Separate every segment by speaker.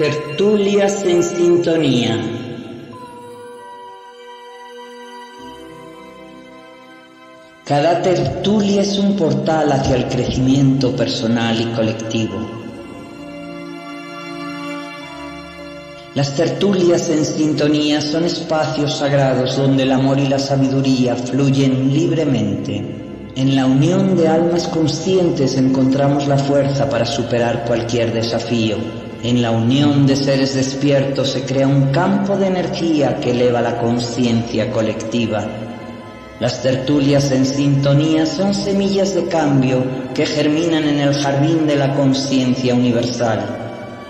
Speaker 1: Tertulias en sintonía. Cada tertulia es un portal hacia el crecimiento personal y colectivo. Las tertulias en sintonía son espacios sagrados donde el amor y la sabiduría fluyen libremente. En la unión de almas conscientes encontramos la fuerza para superar cualquier desafío en la unión de seres despiertos se crea un campo de energía que eleva la conciencia colectiva. Las tertulias en sintonía son semillas de cambio que germinan en el jardín de la conciencia universal.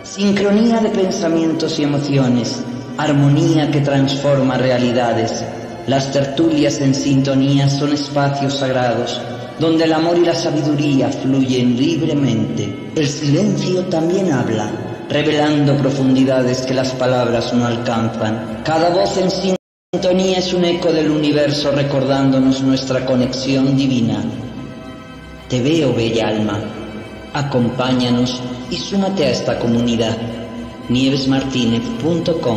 Speaker 1: Sincronía de pensamientos y emociones, armonía que transforma realidades. Las tertulias en sintonía son espacios sagrados donde el amor y la sabiduría fluyen libremente. El silencio también habla revelando profundidades que las palabras no alcanzan. Cada voz en sintonía es un eco del universo recordándonos nuestra conexión divina. Te veo, bella alma. Acompáñanos y súmate a esta comunidad. nievesmartinez.com.mx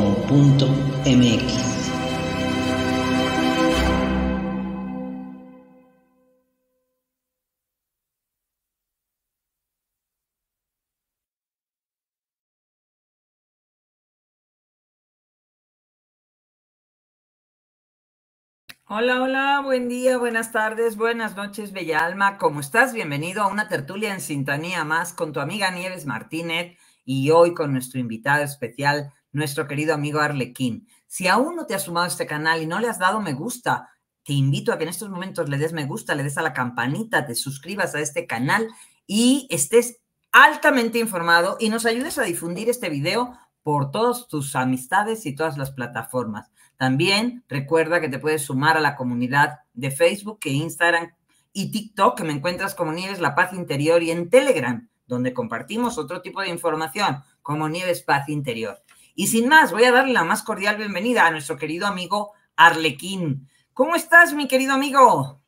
Speaker 1: Hola, hola, buen día, buenas tardes, buenas noches, bella alma. ¿Cómo estás? Bienvenido a una tertulia en sintonía más con tu amiga Nieves Martínez y hoy con nuestro invitado especial, nuestro querido amigo Arlequín. Si aún no te has sumado a este canal y no le has dado me gusta, te invito a que en estos momentos le des me gusta, le des a la campanita, te suscribas a este canal y estés altamente informado y nos ayudes a difundir este video por todas tus amistades y todas las plataformas. También recuerda que te puedes sumar a la comunidad de Facebook, que Instagram y TikTok, que me encuentras como Nieves La Paz Interior, y en Telegram, donde compartimos otro tipo de información como Nieves Paz Interior. Y sin más, voy a darle la más cordial bienvenida a nuestro querido amigo Arlequín. ¿Cómo estás, mi querido amigo?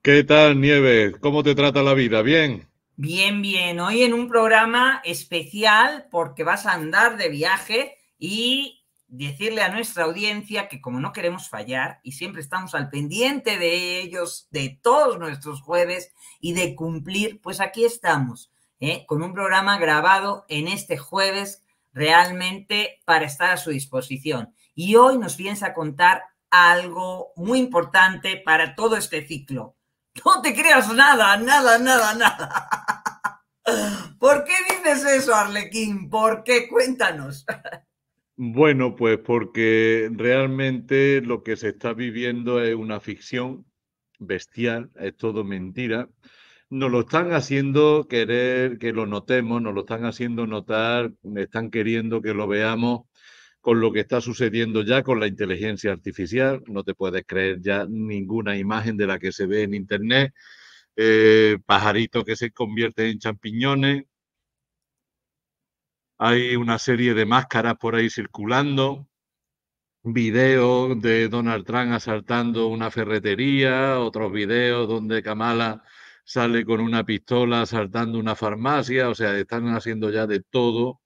Speaker 2: ¿Qué tal, Nieves? ¿Cómo te trata la vida? ¿Bien?
Speaker 1: Bien, bien. Hoy en un programa especial porque vas a andar de viaje y decirle a nuestra audiencia que como no queremos fallar y siempre estamos al pendiente de ellos, de todos nuestros jueves y de cumplir, pues aquí estamos, ¿eh? con un programa grabado en este jueves realmente para estar a su disposición. Y hoy nos piensa contar algo muy importante para todo este ciclo. No te creas nada, nada, nada, nada. ¿Por qué dices eso, Arlequín? ¿Por qué? Cuéntanos.
Speaker 2: Bueno, pues porque realmente lo que se está viviendo es una ficción bestial, es todo mentira. Nos lo están haciendo querer que lo notemos, nos lo están haciendo notar, están queriendo que lo veamos con lo que está sucediendo ya con la inteligencia artificial. No te puedes creer ya ninguna imagen de la que se ve en Internet. pajarito eh, pajaritos que se convierte en champiñones, hay una serie de máscaras por ahí circulando, videos de Donald Trump asaltando una ferretería, otros videos donde Kamala sale con una pistola asaltando una farmacia, o sea, están haciendo ya de todo.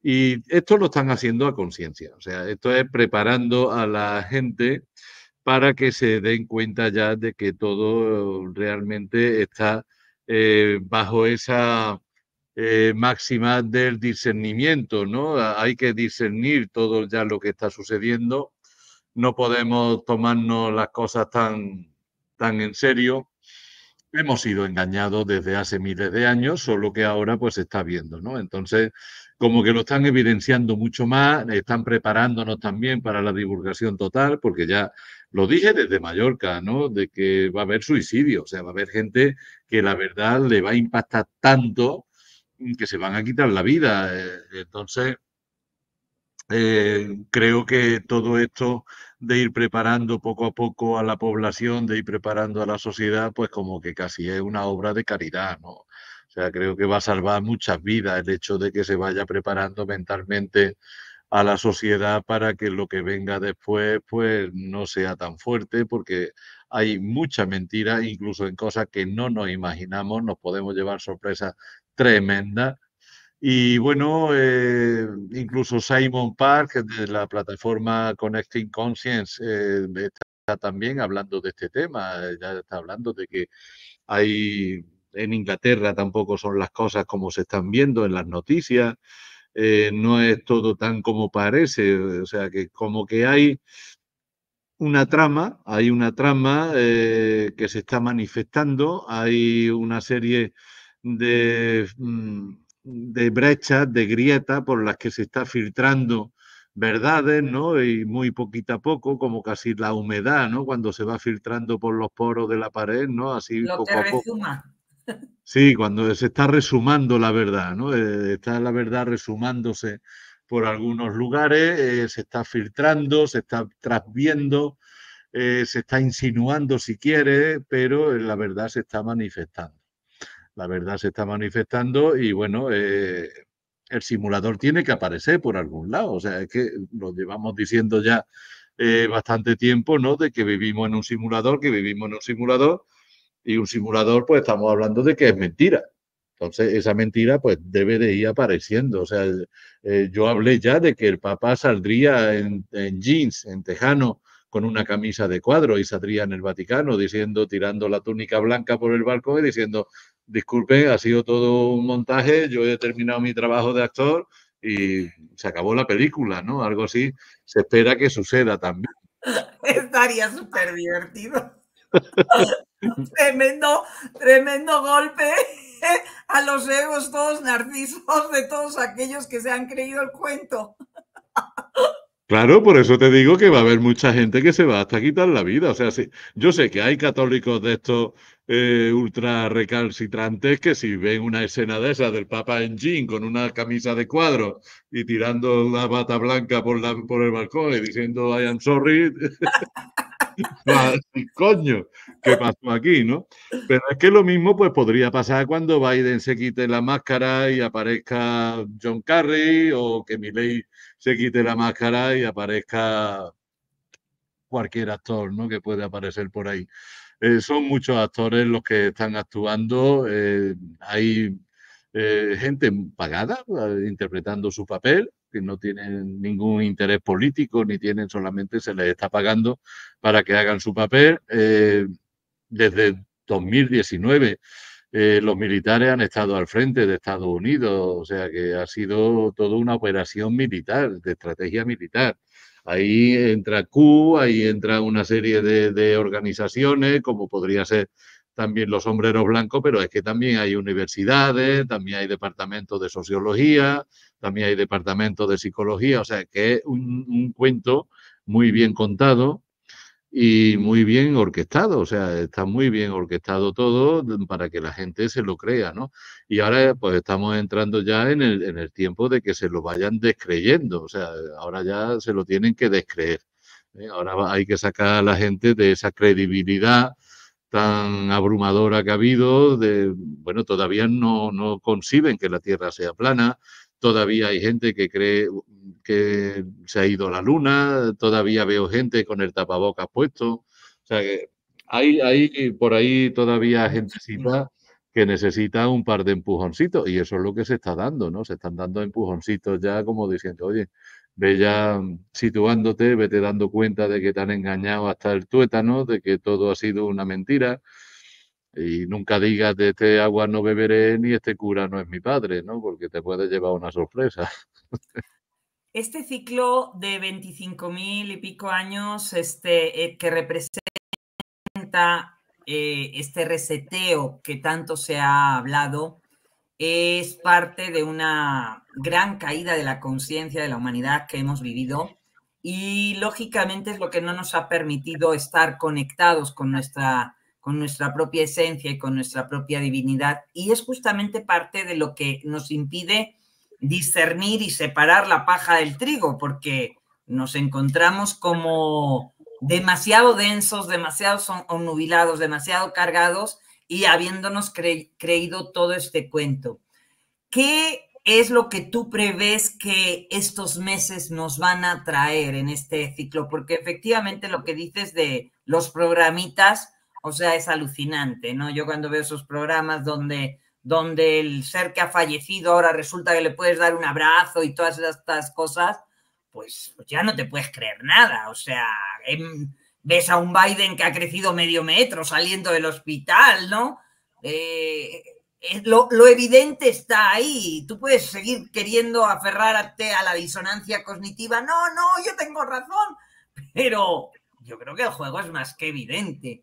Speaker 2: Y esto lo están haciendo a conciencia, o sea, esto es preparando a la gente para que se den cuenta ya de que todo realmente está eh, bajo esa eh, máxima del discernimiento, ¿no? Hay que discernir todo ya lo que está sucediendo. No podemos tomarnos las cosas tan, tan en serio. Hemos sido engañados desde hace miles de años, solo que ahora pues se está viendo, ¿no? Entonces, como que lo están evidenciando mucho más, están preparándonos también para la divulgación total, porque ya lo dije desde Mallorca, ¿no? De que va a haber suicidio, o sea, va a haber gente que la verdad le va a impactar tanto que se van a quitar la vida. Eh, entonces, eh, creo que todo esto de ir preparando poco a poco a la población, de ir preparando a la sociedad, pues como que casi es una obra de caridad, ¿no? O sea, creo que va a salvar muchas vidas el hecho de que se vaya preparando mentalmente a la sociedad para que lo que venga después pues no sea tan fuerte porque hay mucha mentira incluso en cosas que no nos imaginamos nos podemos llevar sorpresas tremenda. Y bueno, eh, incluso Simon Park eh, de la plataforma Connecting Conscience eh, está también hablando de este tema, ya está hablando de que hay en Inglaterra tampoco son las cosas como se están viendo en las noticias, no es todo tan como parece, o sea que como que hay una trama, hay una trama que se está manifestando, hay una serie de, brechas, mm, de grietas por las que se está filtrando verdades, ¿no? Y muy poquito a poco, como casi la humedad, ¿no? Cuando se va filtrando por los poros de la pared, ¿no? Así poco a poco. Sí, cuando se está resumando la verdad, ¿no? Eh, está la verdad resumándose por algunos lugares, eh, se está filtrando, se está trasviendo, eh, se está insinuando si quiere, pero la verdad se está manifestando la verdad se está manifestando y bueno, eh, el simulador tiene que aparecer por algún lado. O sea, es que lo llevamos diciendo ya eh, bastante tiempo, ¿no? De que vivimos en un simulador, que vivimos en un simulador y un simulador, pues estamos hablando de que es mentira. Entonces, esa mentira pues debe de ir apareciendo. O sea, eh, yo hablé ya de que el papá saldría en jeans, en tejano, con una camisa de cuadro y saldría en el Vaticano diciendo, tirando la túnica blanca por el balcón y diciendo, «disculpe, ha sido todo un montaje, yo he terminado mi trabajo de actor y se acabó la película, ¿no? Algo así se espera que suceda también.
Speaker 1: Estaría súper divertido. tremendo, tremendo golpe a los egos todos narcisos de todos aquellos que se han creído el cuento.
Speaker 2: Claro, por eso te digo que va a haber mucha gente que se va hasta quitar la vida. O sea, si, yo sé que hay católicos de estos eh, ultra recalcitrantes que si ven una escena de esa del Papa en jean con una camisa de cuadro y tirando la bata blanca por, el balcón y diciendo I am sorry, coño, ¿qué pasó aquí, no? Pero es que lo mismo pues podría pasar cuando Biden se quite la máscara y aparezca John Kerry o que Milley se quite la máscara y aparezca cualquier actor ¿no? que puede aparecer por ahí. Eh, son muchos actores los que están actuando. Eh, hay eh, gente pagada interpretando su papel, que no tienen ningún interés político, ni tienen solamente se les está pagando para que hagan su papel. desde 2019 eh, los militares han estado al frente de Estados Unidos, o sea que ha sido toda una operación militar, de estrategia militar. Ahí entra Q, ahí entra una serie de, organizaciones, como podría ser también los sombreros blancos, pero es que también hay universidades, también hay departamentos de sociología, también hay departamentos de psicología, o sea que es un cuento muy bien contado y muy bien orquestado, o sea, está muy bien orquestado todo para que la gente se lo crea, ¿no? Y ahora pues estamos entrando ya en el, en el tiempo de que se lo vayan descreyendo, o sea, ahora ya se lo tienen que descreer. ¿eh? Ahora hay que sacar a la gente de esa credibilidad tan abrumadora que ha habido, de, bueno, todavía no, no conciben que la Tierra sea plana, todavía hay gente que cree que se ha ido la luna, todavía veo gente con el tapabocas puesto. O sea que hay, por ahí todavía gente que necesita un par de empujoncitos y eso es lo que se está dando, ¿no? Se están dando empujoncitos ya como diciendo, oye, ve ya situándote, vete dando cuenta de que te han engañado hasta el tuétano, de que todo ha sido una mentira, y nunca digas de este agua no beberé ni este cura no es mi padre, ¿no? Porque te puede llevar una sorpresa.
Speaker 1: Este ciclo de 25.000 y pico años este, eh, que representa eh, este reseteo que tanto se ha hablado es parte de una gran caída de la conciencia de la humanidad que hemos vivido y lógicamente es lo que no nos ha permitido estar conectados con nuestra con nuestra propia esencia y con nuestra propia divinidad. Y es justamente parte de lo que nos impide discernir y separar la paja del trigo, porque nos encontramos como demasiado densos, demasiado nubilados demasiado cargados y habiéndonos creído todo este cuento. ¿Qué es lo que tú prevés que estos meses nos van a traer en este ciclo? Porque efectivamente lo que dices de los programitas o sea, es alucinante, ¿no? Yo cuando veo esos programas donde, donde el ser que ha fallecido ahora resulta que le puedes dar un abrazo y todas estas cosas, pues ya no te puedes creer nada. O sea, em, ves a un Biden que ha crecido medio metro saliendo del hospital, ¿no? Eh, eh, lo, evidente está ahí. Tú puedes seguir queriendo aferrarte a la disonancia cognitiva. No, no, yo tengo razón. Pero yo creo que el juego es más que evidente.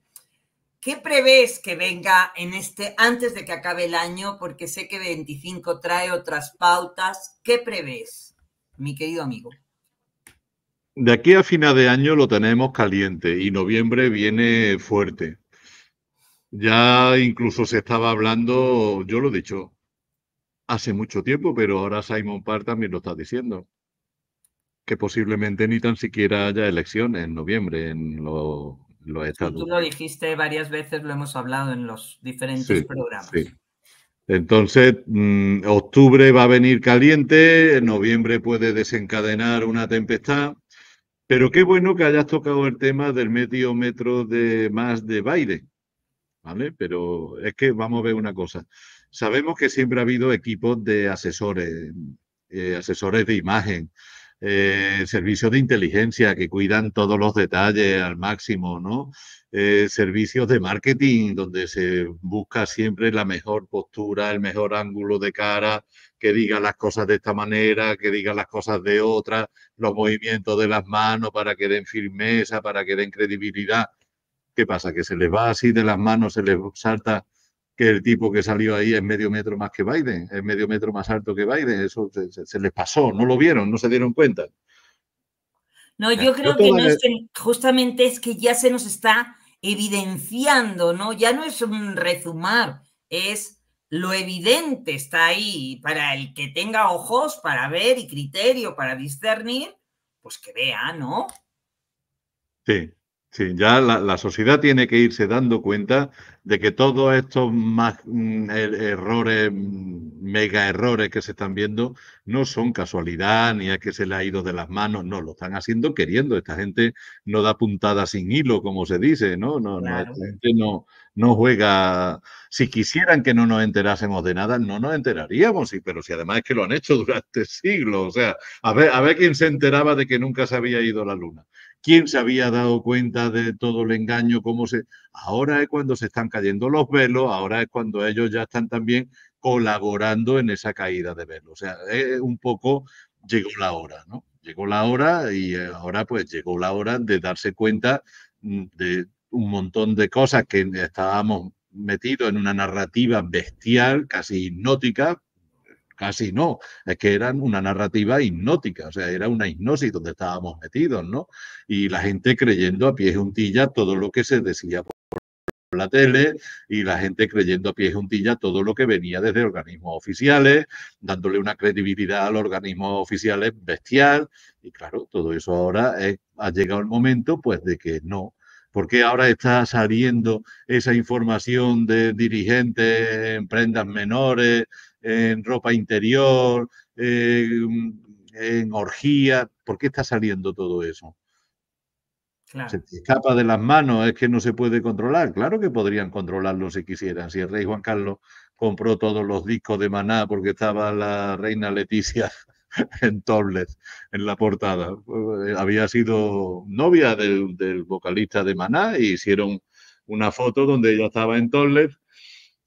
Speaker 1: ¿Qué prevés que venga en este, antes de que acabe el año? Porque sé que 25 trae otras pautas. ¿Qué prevés, mi querido amigo?
Speaker 2: De aquí a final de año lo tenemos caliente y noviembre viene fuerte. Ya incluso se estaba hablando, yo lo he dicho hace mucho tiempo, pero ahora Simon Parr también lo está diciendo, que posiblemente ni tan siquiera haya elecciones en noviembre en los lo tú lo
Speaker 1: dijiste varias veces, lo hemos hablado en los diferentes programas.
Speaker 2: Entonces, mm, octubre va a venir caliente, noviembre puede desencadenar una tempestad, pero qué bueno que hayas tocado el tema del medio metro de más de baile, ¿vale? Pero es que vamos a ver una cosa. Sabemos que siempre ha habido equipos de asesores, eh, asesores de imagen, eh, servicios de inteligencia que cuidan todos los detalles al máximo, ¿no? Eh, servicios de marketing donde se busca siempre la mejor postura, el mejor ángulo de cara, que diga las cosas de esta manera, que diga las cosas de otra, los movimientos de las manos para que den firmeza, para que den credibilidad. ¿Qué pasa? Que se les va así de las manos, se les salta que el tipo que salió ahí es medio metro más que Biden, es medio metro más alto que Biden. Eso se, les pasó, no lo vieron, no se dieron cuenta.
Speaker 1: No, yo creo que, no es que justamente es que ya se nos está evidenciando, ¿no? Ya no es un rezumar, es lo evidente está ahí para el que tenga ojos para ver y criterio para discernir, pues que vea, ¿no?
Speaker 2: Sí, Sí, ya la, sociedad tiene que irse dando cuenta de que todos estos más, mm, er, errores, mm, mega errores que se están viendo, no son casualidad, ni es que se le ha ido de las manos, no, lo están haciendo queriendo. Esta gente no da puntada sin hilo, como se dice, ¿no? No, no, esta gente no, no juega. Si quisieran que no nos enterásemos de nada, no nos enteraríamos, sí, pero si además es que lo han hecho durante siglos, o sea, a ver, a ver quién se enteraba de que nunca se había ido la luna quién se había dado cuenta de todo el engaño, se... Ahora es cuando se están cayendo los velos, ahora es cuando ellos ya están también colaborando en esa caída de velos. O sea, un poco llegó la hora, ¿no? Llegó la hora y eh, ahora pues llegó la hora de darse cuenta mm, de un montón de cosas que estábamos metidos en una narrativa bestial, casi hipnótica, casi no, es que eran una narrativa hipnótica, o sea, era una hipnosis donde estábamos metidos, ¿no? Y la gente creyendo a pie juntilla todo lo que se decía por la tele y la gente creyendo a pie juntilla todo lo que venía desde organismos oficiales, dándole una credibilidad al organismo oficial oficiales bestial. Y claro, todo eso ahora ha llegado el momento pues de que no. porque ahora está saliendo esa información de dirigentes, en prendas menores, en ropa interior, eh, en orgía. ¿Por qué está saliendo todo eso? Se escapa de las manos, es que no se puede controlar. Claro que podrían controlarlo si quisieran. Si el rey Juan Carlos compró todos los discos de Maná porque estaba la reina Leticia en Tobles, en la portada. Eh, había sido novia del, vocalista de Maná y e hicieron una foto donde ella estaba en Tobles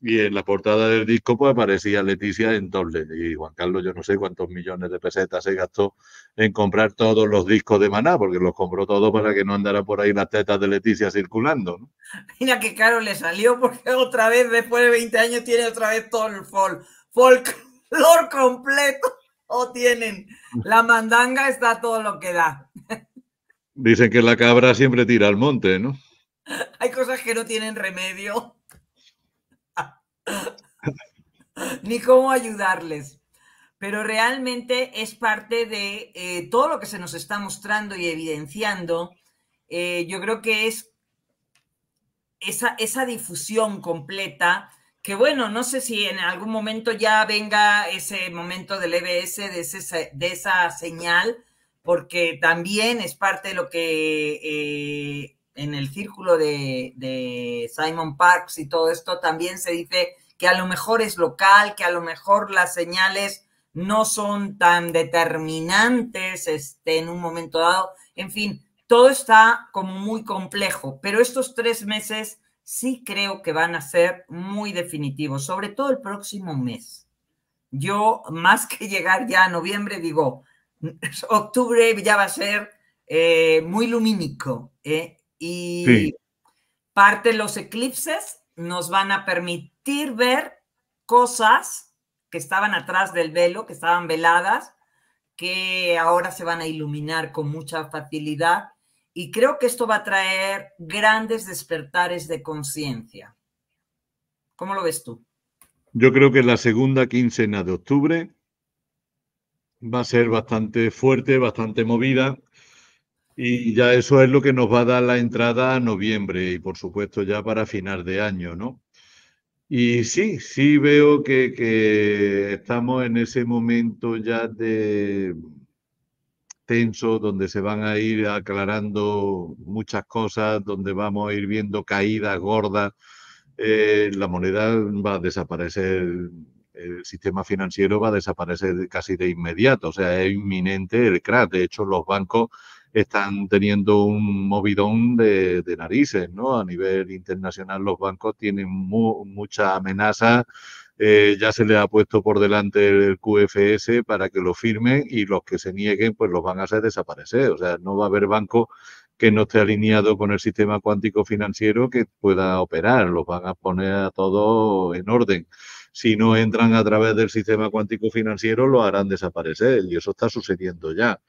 Speaker 2: y en la portada del disco pues aparecía Leticia en doble y Juan Carlos yo no sé cuántos millones de pesetas se gastó en comprar todos los discos de Maná porque los compró todos para que no andara por ahí las tetas de Leticia circulando ¿no?
Speaker 1: mira qué caro le salió porque otra vez después de 20 años tiene otra vez todo el fol completo o tienen la mandanga está todo lo que da
Speaker 2: dicen que la cabra siempre tira al monte ¿no?
Speaker 1: hay cosas que no tienen remedio ni cómo ayudarles. Pero realmente es parte de eh, todo lo que se nos está mostrando y evidenciando. Eh, yo creo que es esa, esa difusión completa que bueno, no sé si en algún momento ya venga ese momento del EBS, de, ese, de esa señal, porque también es parte de lo que eh, en el círculo de, Simon Parks y todo esto también se dice que a lo mejor es local, que a lo mejor las señales no son tan determinantes este, en un momento dado. En fin, todo está como muy complejo, pero estos tres meses sí creo que van a ser muy definitivos, sobre todo el próximo mes. Yo, más que llegar ya a noviembre, digo, octubre ya va a ser eh, muy lumínico, eh, y parte de los eclipses nos van a permitir ver cosas que estaban atrás del velo, que estaban veladas, que ahora se van a iluminar con mucha facilidad. Y creo que esto va a traer grandes despertares de conciencia. ¿Cómo lo ves tú?
Speaker 2: Yo creo que la segunda quincena de octubre va a ser bastante fuerte, bastante movida. Y ya eso es lo que nos va a dar la entrada a noviembre y por supuesto ya para final de año, ¿no? Y sí, sí veo que, estamos en ese momento ya de tenso donde se van a ir aclarando muchas cosas, donde vamos a ir viendo caídas gordas. Eh, la moneda va a desaparecer el sistema financiero va a desaparecer casi de inmediato, o sea, es inminente el crash. De hecho, los bancos están teniendo un movidón de, narices, ¿no? A nivel internacional los bancos tienen mucha amenaza eh, ya se le ha puesto por delante el QFS para que lo firmen y los que se nieguen pues los van a hacer desaparecer. O sea, no va a haber banco que no esté alineado con el sistema cuántico financiero que pueda operar. Los van a poner a todos en orden. Si no entran a través del sistema cuántico financiero, lo harán desaparecer y eso está sucediendo ya.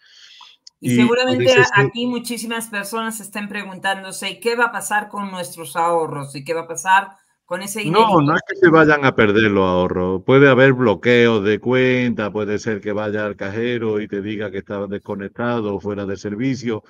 Speaker 2: Y, seguramente aquí
Speaker 1: muchísimas personas estén preguntándose qué va a pasar con nuestros ahorros y qué va a pasar con ese dinero. No, no es
Speaker 2: que se vayan a perder los ahorros. Puede haber bloqueos de cuenta, puede ser que vaya al cajero y te diga que estaba desconectado o fuera de servicio.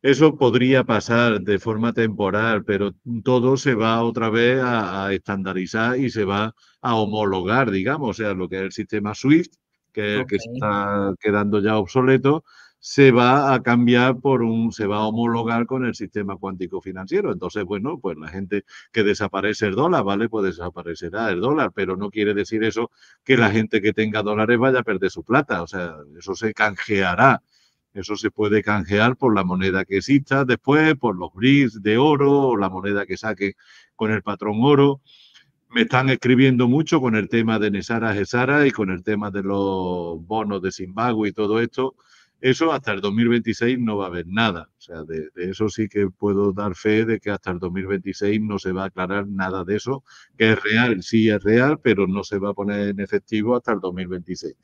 Speaker 2: Eso podría pasar de forma temporal, pero todo se va otra vez a, estandarizar y se va a homologar, digamos, o sea, lo que es el sistema SWIFT, que, que está quedando ya obsoleto, se va a cambiar por un, se va a homologar con el sistema cuántico financiero. Entonces, bueno, pues la gente que desaparece el dólar, ¿vale? Pues desaparecerá el dólar, pero no quiere decir eso que la gente que tenga dólares vaya a perder su plata. O sea, eso se canjeará. Eso se puede canjear por la moneda que exista después, por los bris de oro o la moneda que saque con el patrón oro. Me están escribiendo mucho con el tema de Nesara Gesara y con el tema de los bonos de Zimbabue y todo esto. Eso hasta el 2026 no va a haber nada. O sea, de, eso sí que puedo dar fe de que hasta el 2026 no se va a aclarar nada de eso, que es real, sí es real, pero no se va a poner en efectivo hasta el 2026.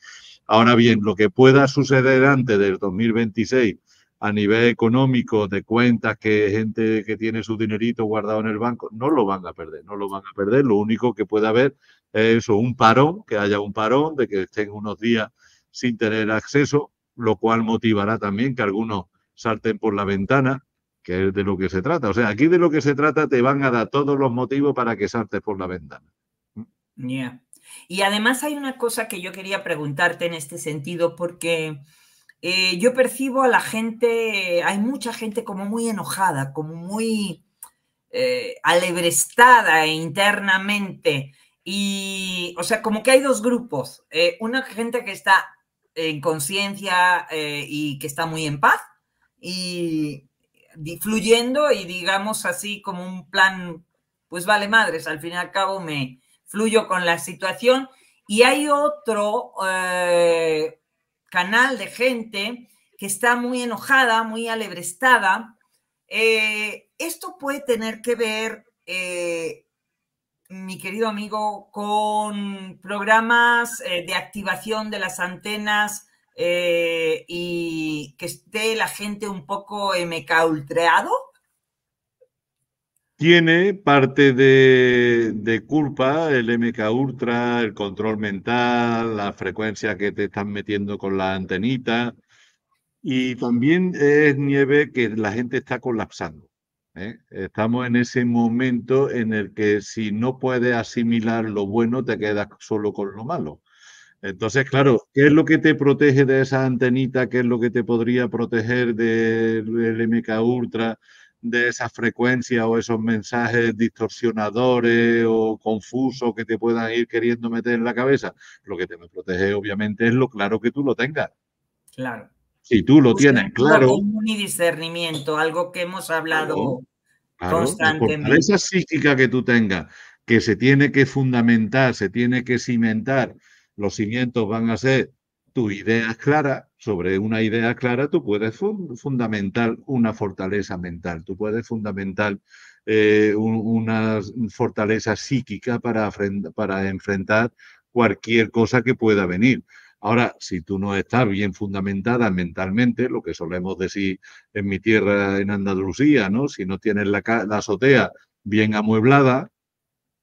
Speaker 2: Ahora bien, lo que pueda suceder antes del 2026 a nivel económico, de cuentas, que gente que tiene su dinerito guardado en el banco, no lo van a perder, no lo van a perder. Lo único que puede haber es eso, un parón, que haya un parón, de que estén unos días sin tener acceso, lo cual motivará también que algunos salten por la ventana, que es de lo que se trata. O sea, aquí de lo que se trata te van a dar todos los motivos para que saltes por la ventana.
Speaker 1: Mm. Y además hay una cosa que yo quería preguntarte en este sentido, porque eh, yo percibo a la gente, hay mucha gente como muy enojada, como muy eh, alebrestada internamente. Y, o sea, como que hay dos grupos. Eh, una gente que está en conciencia eh, y que está muy en paz y fluyendo y digamos así como un plan, pues vale madres, al fin y al cabo me fluyo con la situación. Y hay otro eh, canal de gente que está muy enojada, muy alebrestada. Eh, esto puede tener que ver mi querido amigo, con programas eh, de activación de las antenas eh, y que esté la gente un poco eh, mecaultreado?
Speaker 2: Tiene parte de, de, culpa el MK Ultra, el control mental, la frecuencia que te están metiendo con la antenita. Y también es nieve que la gente está colapsando. ¿eh? Estamos en ese momento en el que si no puedes asimilar lo bueno, te quedas solo con lo malo. Entonces, claro, ¿qué es lo que te protege de esa antenita? ¿Qué es lo que te podría proteger del MK Ultra, de esas frecuencias o esos mensajes distorsionadores o confusos que te puedan ir queriendo meter en la cabeza? Lo que te protege, obviamente, es lo claro que tú lo tengas. Claro. Si tú lo tienes claro. Un
Speaker 1: discernimiento, algo que hemos hablado
Speaker 2: constantemente. La esa psíquica que tú tengas, que se tiene que fundamentar, se tiene que cimentar, los cimientos van a ser tu idea clara, Sobre una idea clara, tú puedes fundamentar una fortaleza mental, tú puedes fundamentar eh, una fortaleza psíquica para enfrentar cualquier cosa que pueda venir. Ahora, si tú no estás bien fundamentada mentalmente, lo que solemos decir en mi tierra, en Andalucía, ¿no? Si no tienes la, azotea bien amueblada,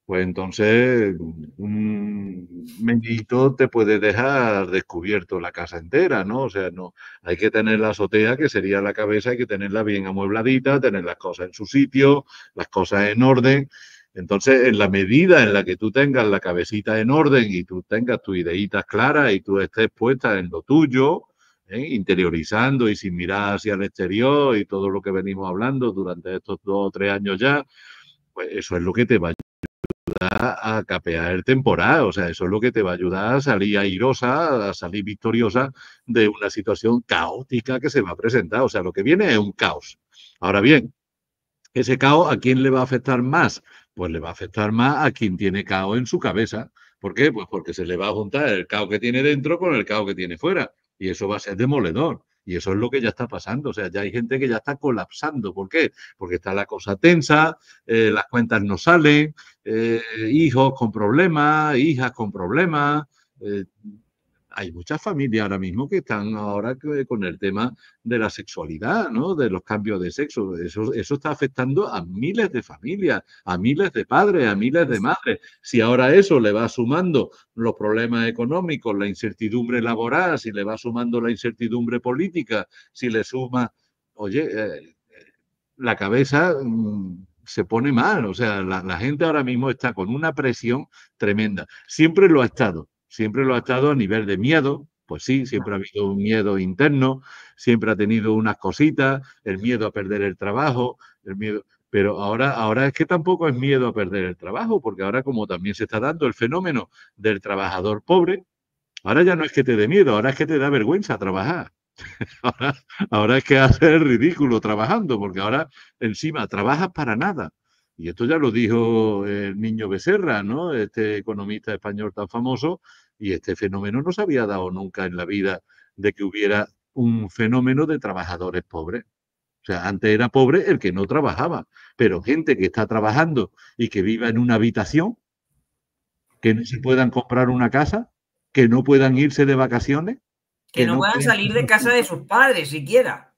Speaker 2: pues entonces un mendito te puede dejar descubierto la casa entera, ¿no? O sea, no, hay que tener la azotea, que sería la cabeza, hay que tenerla bien amuebladita, tener las cosas en su sitio, las cosas en orden. Entonces, en la medida en la que tú tengas la cabecita en orden y tú tengas tus ideitas clara y tú estés puesta en lo tuyo, ¿eh? interiorizando y sin mirar hacia el exterior y todo lo que venimos hablando durante estos dos o tres años ya, pues eso es lo que te va a ayudar a capear el temporal, o sea, eso es lo que te va a ayudar a salir airosa, a salir victoriosa de una situación caótica que se va a presentar, o sea, lo que viene es un caos. Ahora bien, ese caos, ¿a quién le va a afectar más? pues le va a afectar más a quien tiene caos en su cabeza. ¿Por qué? Pues porque se le va a juntar el caos que tiene dentro con el caos que tiene fuera. Y eso va a ser demoledor. Y eso es lo que ya está pasando. O sea, ya hay gente que ya está colapsando. ¿Por qué? Porque está la cosa tensa, eh, las cuentas no salen, eh, hijos con problemas, hijas con problemas. Eh, hay muchas familias ahora mismo que están ahora con el tema de la sexualidad, ¿no? De los cambios de sexo. Eso, está afectando a miles de familias, a miles de padres, a miles de madres. Si ahora eso le va sumando los problemas económicos, la incertidumbre laboral, si le va sumando la incertidumbre política, si le suma, oye, eh, eh, la cabeza mm, se pone mal. O sea, la gente ahora mismo está con una presión tremenda. Siempre lo ha estado siempre lo ha estado a nivel de miedo, pues sí, siempre ha habido un miedo interno, siempre ha tenido unas cositas, el miedo a perder el trabajo, el miedo, pero ahora, ahora es que tampoco es miedo a perder el trabajo, porque ahora como también se está dando el fenómeno del trabajador pobre, ahora ya no es que te dé miedo, ahora es que te da vergüenza trabajar. ahora, es que haces ridículo trabajando, porque ahora encima trabajas para nada. Y esto ya lo dijo el niño Becerra, ¿no? Este economista español tan famoso, y este fenómeno no se había dado nunca en la vida de que hubiera un fenómeno de trabajadores pobres. O sea, antes era pobre el que no trabajaba, pero gente que está trabajando y que viva en una habitación, que no se puedan comprar una casa, que no puedan irse de vacaciones. Que, no, puedan salir
Speaker 1: de casa de sus padres siquiera.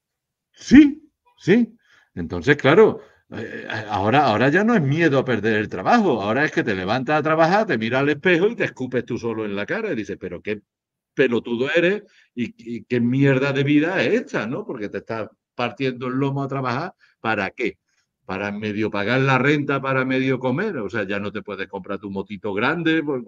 Speaker 2: Sí, sí. Entonces, claro, eh, eh, ahora, ahora ya no es miedo a perder el trabajo, ahora es que te levantas a trabajar, te miras al espejo y te escupes tú solo en la cara y dices, pero qué pelotudo eres y, qué mierda de vida es esta, ¿no? Porque te estás partiendo el lomo a trabajar, ¿para qué? Para medio pagar la renta, para medio comer, o sea, ya no te puedes comprar tu motito grande, pues,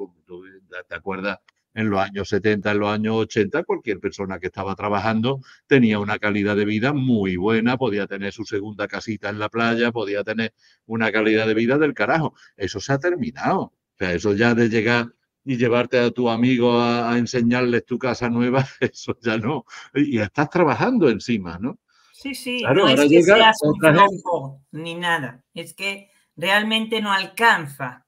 Speaker 2: ¿te acuerdas en los años 70, en los años 80, cualquier persona que estaba trabajando tenía una calidad de vida muy buena, podía tener su segunda casita en la playa, podía tener una calidad de vida del carajo. Eso se ha terminado. O sea, eso ya de llegar y llevarte a tu amigo a, enseñarles tu casa nueva, eso ya no. Y, estás trabajando encima, ¿no?
Speaker 1: Sí, sí, no es que sea ni nada, es que realmente no alcanza.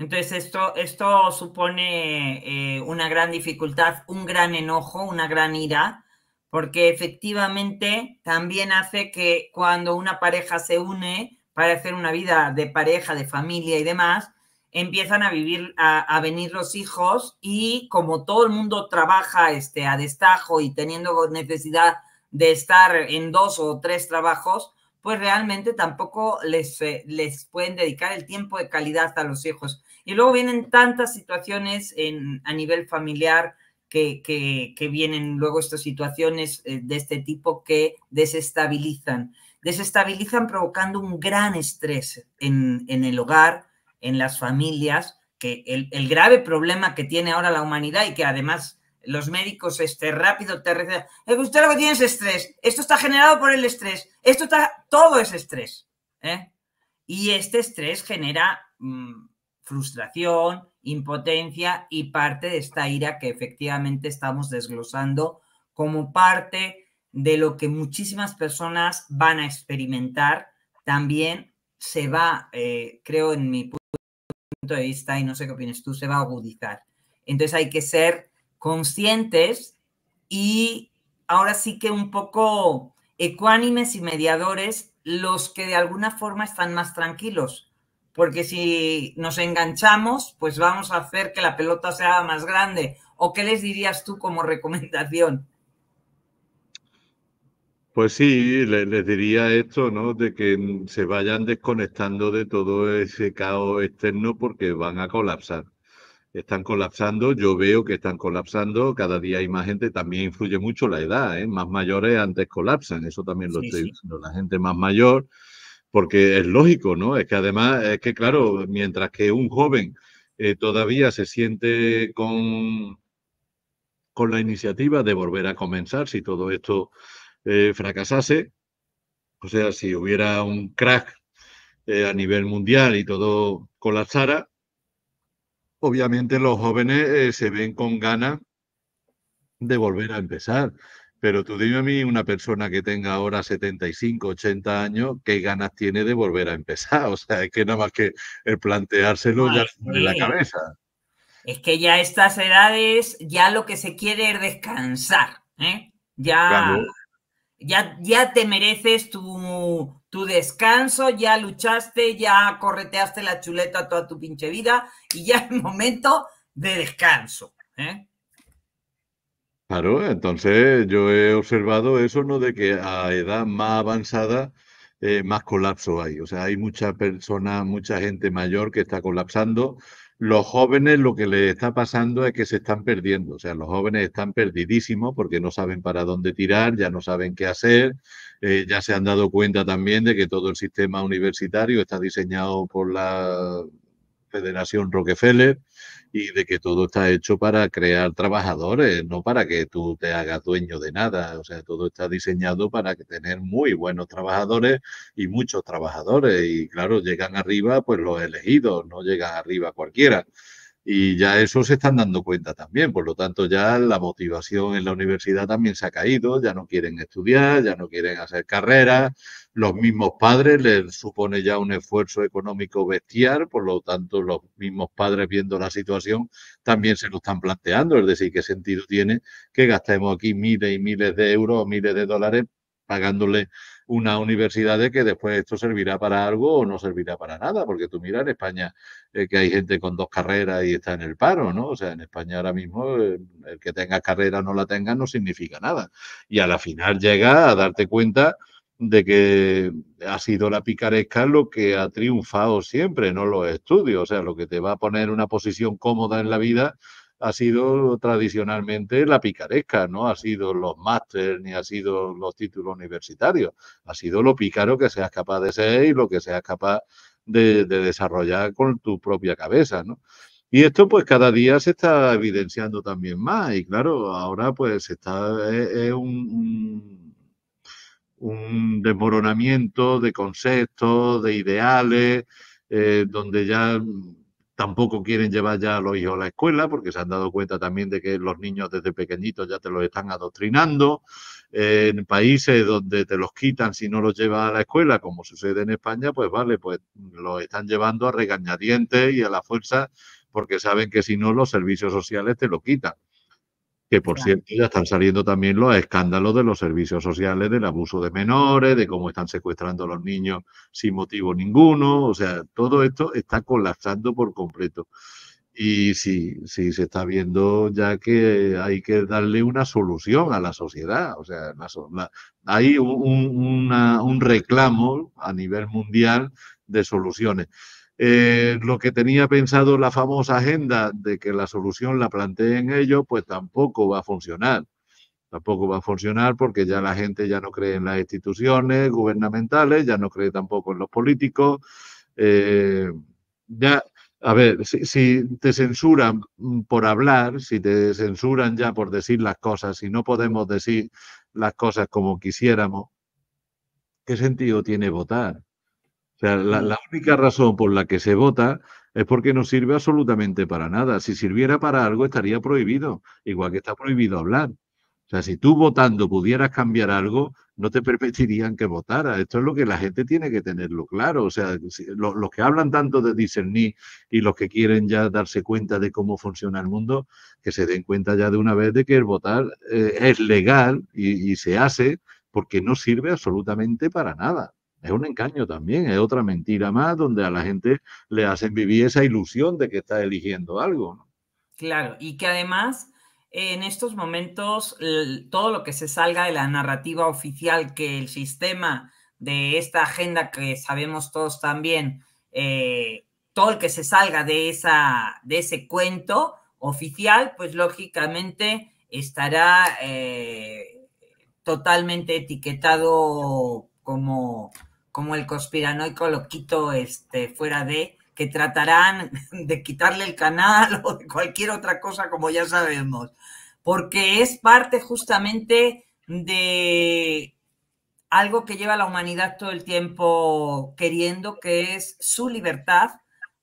Speaker 1: Entonces, esto, esto supone eh, una gran dificultad, un gran enojo, una gran ira, porque efectivamente también hace que cuando una pareja se une para hacer una vida de pareja, de familia y demás, empiezan a vivir, a, venir los hijos y como todo el mundo trabaja este, a destajo y teniendo necesidad de estar en dos o tres trabajos, pues realmente tampoco les, eh, les pueden dedicar el tiempo de calidad a los hijos. Y luego vienen tantas situaciones en, a nivel familiar que, vienen luego estas situaciones eh, de este tipo que desestabilizan. Desestabilizan provocando un gran estrés en, el hogar, en las familias, que el, grave problema que tiene ahora la humanidad y que además los médicos este, rápido te recetan, es eh, pues, que usted lo que tiene es estrés, esto está generado por el estrés, esto está, todo es estrés. ¿eh? Y este estrés genera mm, frustración, impotencia y parte de esta ira que efectivamente estamos desglosando como parte de lo que muchísimas personas van a experimentar. También se va, eh, creo en mi punto de vista, y no sé qué opinas tú, se va a agudizar. Entonces hay que ser conscientes y ahora sí que un poco ecuánimes y mediadores los que de alguna forma están más tranquilos porque si nos enganchamos, pues vamos a hacer que la pelota sea más grande. ¿O qué les dirías tú como recomendación?
Speaker 2: Pues sí, les, diría esto, ¿no? De que se vayan desconectando de todo ese caos externo porque van a colapsar. Están colapsando, yo veo que están colapsando, cada día hay más gente, también influye mucho la edad, ¿eh? Más mayores antes colapsan, eso también lo estoy diciendo, la gente más mayor porque es lógico, ¿no? Es que además, es que claro, mientras que un joven eh, todavía se siente con, con la iniciativa de volver a comenzar, si todo esto eh, fracasase, o sea, si hubiera un crack eh, a nivel mundial y todo colapsara, obviamente los jóvenes se ven con ganas de volver a empezar. Pero tú dime a mí una persona que tenga ahora 75, 80 años, ¿qué ganas tiene de volver a empezar? O sea, es que nada más que el planteárselo ya en la cabeza.
Speaker 1: Es que ya a estas edades, ya lo que se quiere es descansar, ¿eh? Ya, ya, ya te mereces tu, tu descanso, ya luchaste, ya correteaste la chuleta toda tu pinche vida y ya es momento de descanso, ¿eh?
Speaker 2: Claro, entonces yo he observado eso, ¿no? De que a edad más avanzada, eh, más colapso hay. O sea, hay mucha persona, mucha gente mayor que está colapsando. Los jóvenes lo que les está pasando es que se están perdiendo. O sea, los jóvenes están perdidísimos porque no saben para dónde tirar, ya no saben qué hacer. Eh, ya se han dado cuenta también de que todo el sistema universitario está diseñado por la Federación Rockefeller y de que todo está hecho para crear trabajadores, no para que tú te hagas dueño de nada. O sea, todo está diseñado para que tener muy buenos trabajadores y muchos trabajadores. Y claro, llegan arriba pues los elegidos, no llegan arriba cualquiera y ya eso se están dando cuenta también. Por lo tanto, ya la motivación en la universidad también se ha caído, ya no quieren estudiar, ya no quieren hacer carreras, los mismos padres les supone ya un esfuerzo económico bestial, por lo tanto, los mismos padres viendo la situación también se lo están planteando, es decir, qué sentido tiene que gastemos aquí miles y miles de euros o miles de dólares pagándole una universidad de que después esto servirá para algo o no servirá para nada, porque tú miras en España eh, que hay gente con dos carreras y está en el paro, ¿no? O sea, en España ahora mismo eh, el que tenga carrera o no la tenga no significa nada. Y a la final llega a darte cuenta de que ha sido la picaresca lo que ha triunfado siempre, no los estudios, o sea, lo que te va a poner una posición cómoda en la vida ha sido tradicionalmente la picaresca, no ha sido los másteres ni ha sido los títulos universitarios, ha sido lo pícaro que seas capaz de ser y lo que seas capaz de, desarrollar con tu propia cabeza, Y esto pues cada día se está evidenciando también más y claro, ahora pues está, e-, es, un, desmoronamiento de conceptos, de ideales, eh, donde ya Tampoco quieren llevar ya a los hijos a la escuela porque se han dado cuenta también de que los niños desde pequeñitos ya te los están adoctrinando. Eh, en países donde te los quitan si no los llevas a la escuela, como sucede en España, pues vale, pues los están llevando a regañadientes y a la fuerza porque saben que si no los servicios sociales te lo quitan que por cierto ya están saliendo también los escándalos de los servicios sociales, del abuso de menores, de cómo están secuestrando a los niños sin motivo ninguno, o sea, todo esto está colapsando por completo. Y sí, sí, se está viendo ya que hay que darle una solución a la sociedad, o sea, hay un reclamo a nivel mundial de soluciones. Eh, lo que tenía pensado la famosa agenda de que la solución la planteen ellos, pues tampoco va a funcionar. Tampoco va a funcionar porque ya la gente ya no cree en las instituciones gubernamentales, ya no cree tampoco en los políticos. Eh, ya, a ver, si, si, te censuran por hablar, si te censuran ya por decir las cosas, si no podemos decir las cosas como quisiéramos, ¿qué sentido tiene votar? sea, la, única razón por la que se vota es porque no sirve absolutamente para nada. Si sirviera para algo, estaría prohibido, igual que está prohibido hablar. O sea, si tú votando pudieras cambiar algo, no te permitirían que votara. Esto es lo que la gente tiene que tenerlo claro. O sea, los que hablan tanto de discernir y los que quieren ya darse cuenta de cómo funciona el mundo, que se den cuenta ya de una vez de que el votar eh, es legal y se hace porque no sirve absolutamente para nada. Es un engaño también, es otra mentira más donde a la gente le hacen vivir esa ilusión de que está eligiendo algo.
Speaker 1: Claro, y que además en estos momentos todo lo que se salga de la narrativa oficial que el sistema de esta agenda que sabemos todos también, eh, todo el que se salga de, esa, de ese cuento oficial, pues lógicamente estará eh, totalmente etiquetado como como el conspiranoico loquito este, fuera de, que tratarán de quitarle el canal o cualquier otra cosa, como ya sabemos, porque es parte justamente de algo que lleva la humanidad todo el tiempo queriendo, que es su libertad,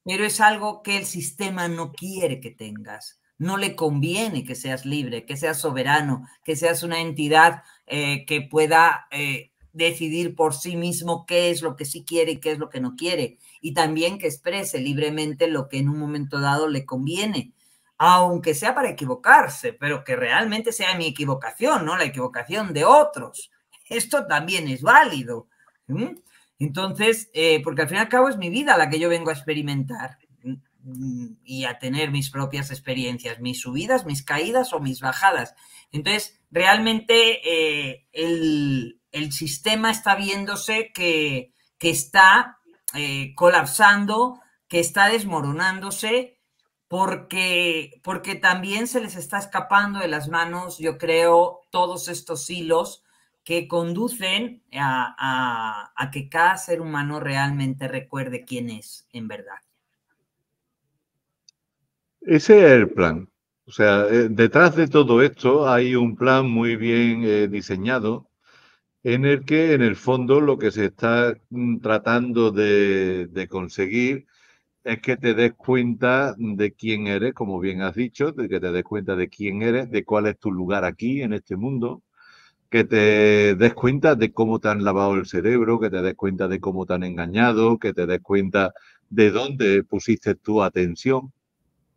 Speaker 1: pero es algo que el sistema no quiere que tengas. No le conviene que seas libre, que seas soberano, que seas una entidad eh, que pueda eh, decidir por sí mismo qué es lo que sí quiere y qué es lo que no quiere. Y también que exprese libremente lo que en un momento dado le conviene, aunque sea para equivocarse, pero que realmente sea mi equivocación, no la equivocación de otros. Esto también es válido. Entonces, eh, porque al fin y al cabo es mi vida la que yo vengo a experimentar y a tener mis propias experiencias, mis subidas, mis caídas o mis bajadas. Entonces, realmente eh, el, el sistema está viéndose que, está eh, colapsando, que está desmoronándose, porque, porque también se les está escapando de las manos, yo creo, todos estos hilos que conducen a, que cada ser humano realmente recuerde quién es en verdad.
Speaker 2: Ese es el plan. O sea, eh, detrás de todo esto hay un plan muy bien eh, diseñado, en el que en el fondo lo que se está mm, tratando de, conseguir es que te des cuenta de quién eres, como bien has dicho, de que te des cuenta de quién eres, de cuál es tu lugar aquí en este mundo, que te des cuenta de cómo te han lavado el cerebro, que te des cuenta de cómo te han engañado, que te des cuenta de dónde pusiste tu atención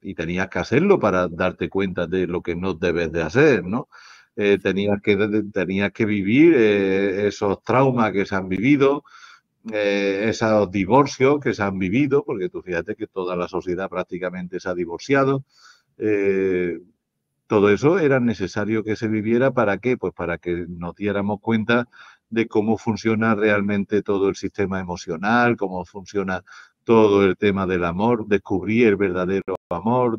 Speaker 2: y tenías que hacerlo para darte cuenta de lo que no debes de hacer, ¿no? Eh, tenía tenías, que, tenías que vivir eh, esos traumas que se han vivido, eh, esos divorcios que se han vivido, porque tú fíjate que toda la sociedad prácticamente se ha divorciado. todo eso era necesario que se viviera para qué? Pues para que nos diéramos cuenta de cómo funciona realmente todo el sistema emocional, cómo funciona todo el tema del amor, descubrir el verdadero amor,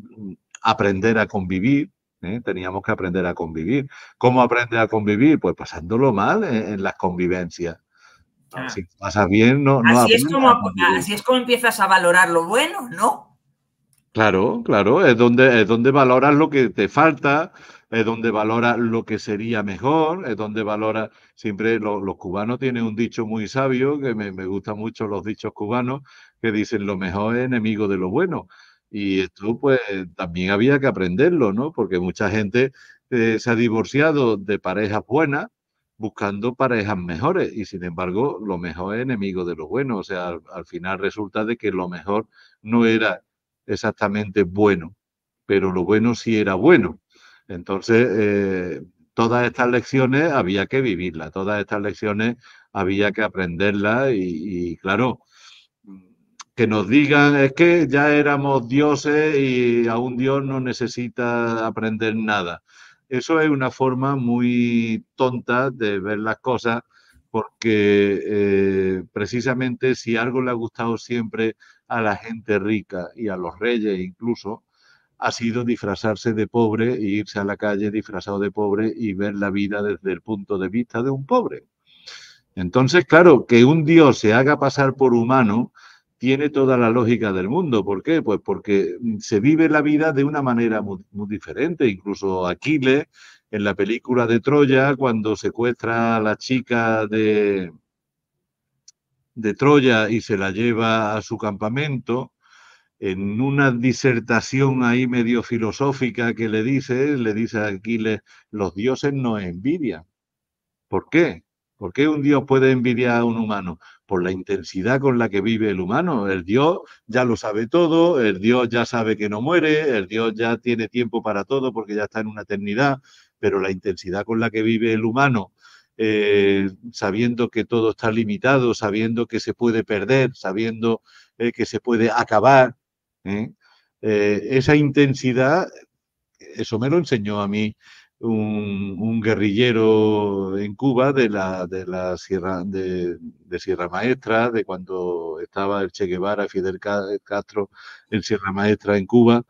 Speaker 2: aprender a convivir, ¿eh? teníamos que aprender a convivir. ¿Cómo aprender a convivir? Pues pasándolo mal en, las convivencias. Ah. Si pasas bien, no. no así, es como,
Speaker 1: así es como empiezas a valorar lo bueno, ¿no?
Speaker 2: Claro, claro, es donde, es donde valoras lo que te falta, es donde valoras lo que sería mejor, es donde valora, siempre los cubanos tienen un dicho muy sabio, que me, me gustan mucho los dichos cubanos, que dicen lo mejor es enemigo de lo bueno. Y esto pues también había que aprenderlo, ¿no? Porque mucha gente eh, se ha divorciado de parejas buenas buscando parejas mejores y sin embargo lo mejor es enemigo de lo bueno. O sea, al, final resulta de que lo mejor no era exactamente bueno, pero lo bueno sí era bueno. Entonces, eh, todas estas lecciones había que vivirlas, todas estas lecciones había que aprenderlas y claro, que nos digan es que ya éramos dioses y a un dios no necesita aprender nada. Eso es una forma muy tonta de ver las cosas porque eh, precisamente si algo le ha gustado siempre a la gente rica y a los reyes incluso, ha sido disfrazarse de pobre e irse a la calle disfrazado de pobre y ver la vida desde el punto de vista de un pobre. Entonces, claro, que un dios se haga pasar por humano, tiene toda la lógica del mundo. ¿Por qué? Pues porque mm, se vive la vida de una manera muy, diferente. Incluso Aquiles, en la película de Troya, cuando secuestra a la chica de, de Troya y se la lleva a su campamento, en una disertación ahí medio filosófica que le dice, le dice a Aquiles, los dioses no envidian. ¿Por qué? ¿Por qué un Dios puede envidiar a un humano? Por la intensidad con la que vive el humano. El Dios ya lo sabe todo, el Dios ya sabe que no muere, el Dios ya tiene tiempo para todo porque ya está en una eternidad, pero la intensidad con la que vive el humano, eh, sabiendo que todo está limitado, sabiendo que se puede perder, sabiendo eh, que se puede acabar, ¿eh? esa intensidad, eso me lo enseñó a mí un, guerrillero en Cuba de la, de la Sierra, de, de, Sierra Maestra, de cuando estaba el Che Guevara, Fidel Castro en Sierra Maestra en Cuba.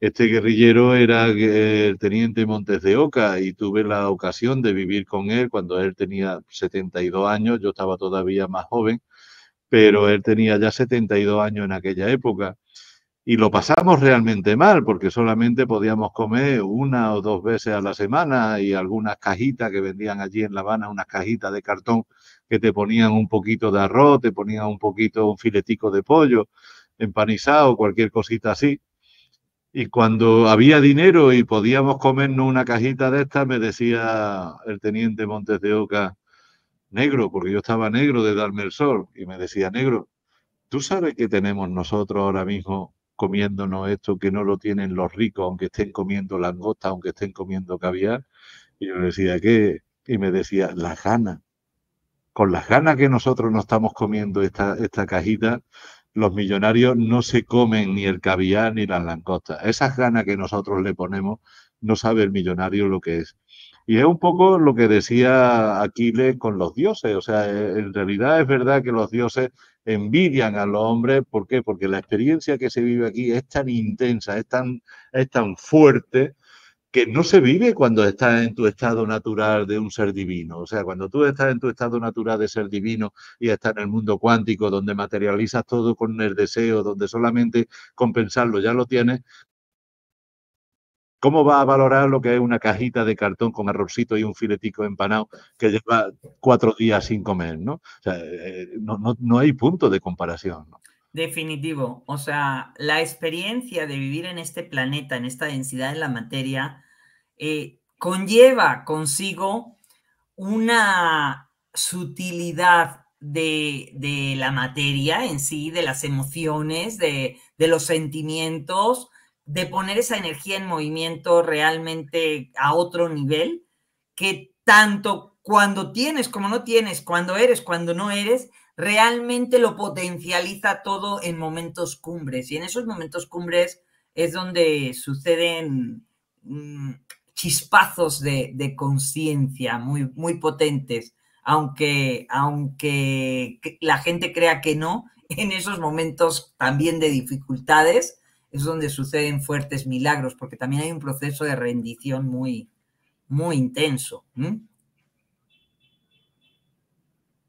Speaker 2: Este guerrillero era eh, el teniente Montes de Oca y tuve la ocasión de vivir con él cuando él tenía 72 años, yo estaba todavía más joven, pero él tenía ya 72 años en aquella época y lo pasamos realmente mal porque solamente podíamos comer una o dos veces a la semana y algunas cajitas que vendían allí en La Habana, unas cajitas de cartón que te ponían un poquito de arroz, te ponían un poquito, un filetico de pollo empanizado, cualquier cosita así. Y cuando había dinero y podíamos comernos una cajita de estas, me decía el teniente Montes de Oca, negro, porque yo estaba negro de darme el sol, y me decía, negro, ¿tú sabes que tenemos nosotros ahora mismo comiéndonos esto que no lo tienen los ricos, aunque estén comiendo langosta, aunque estén comiendo caviar. Y yo decía, ¿qué? Y me decía, las ganas. Con las ganas que nosotros nos estamos comiendo esta, esta cajita, los millonarios no se comen ni el caviar ni las langostas. Esas ganas que nosotros le ponemos, no sabe el millonario lo que es. Y es un poco lo que decía Aquiles con los dioses. O sea, en realidad es verdad que los dioses envidian a los hombres. ¿Por qué? Porque la experiencia que se vive aquí es tan intensa, es tan, es tan fuerte, que no se vive cuando estás en tu estado natural de un ser divino. O sea, cuando tú estás en tu estado natural de ser divino y estás en el mundo cuántico, donde materializas todo con el deseo, donde solamente compensarlo ya lo tienes, ¿Cómo va a valorar lo que es una cajita de cartón con arrocito y un filetico empanado que lleva cuatro días sin comer? ¿no? O sea, eh, no, hay punto de comparación. ¿no?
Speaker 1: Definitivo. O sea, la experiencia de vivir en este planeta, en esta densidad de la materia, eh, conlleva consigo una sutilidad de, la materia en sí, de las emociones, de los sentimientos, de poner esa energía en movimiento realmente a otro nivel, que tanto cuando tienes como no tienes, cuando eres, cuando no eres, realmente lo potencializa todo en momentos cumbres. Y en esos momentos cumbres es donde suceden mm, chispazos de, de conciencia muy, muy potentes, aunque, aunque la gente crea que no, en esos momentos también de dificultades es donde suceden fuertes milagros, porque también hay un proceso de rendición muy, muy intenso.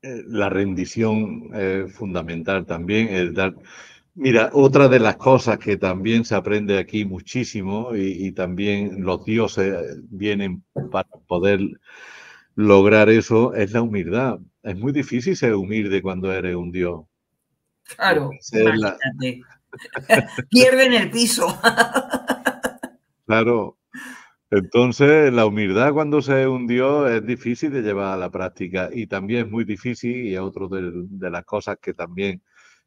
Speaker 2: Eh, la rendición es fundamental también, dar... Mira, otra de las cosas que también se aprende aquí muchísimo y, también los dioses vienen para poder lograr eso es la humildad. Es muy difícil ser humilde cuando eres un dios.
Speaker 1: Claro, Pierden el piso.
Speaker 2: claro. Entonces, la humildad cuando se hundió es difícil de llevar a la práctica y también es muy difícil, y otro otra de, las cosas que también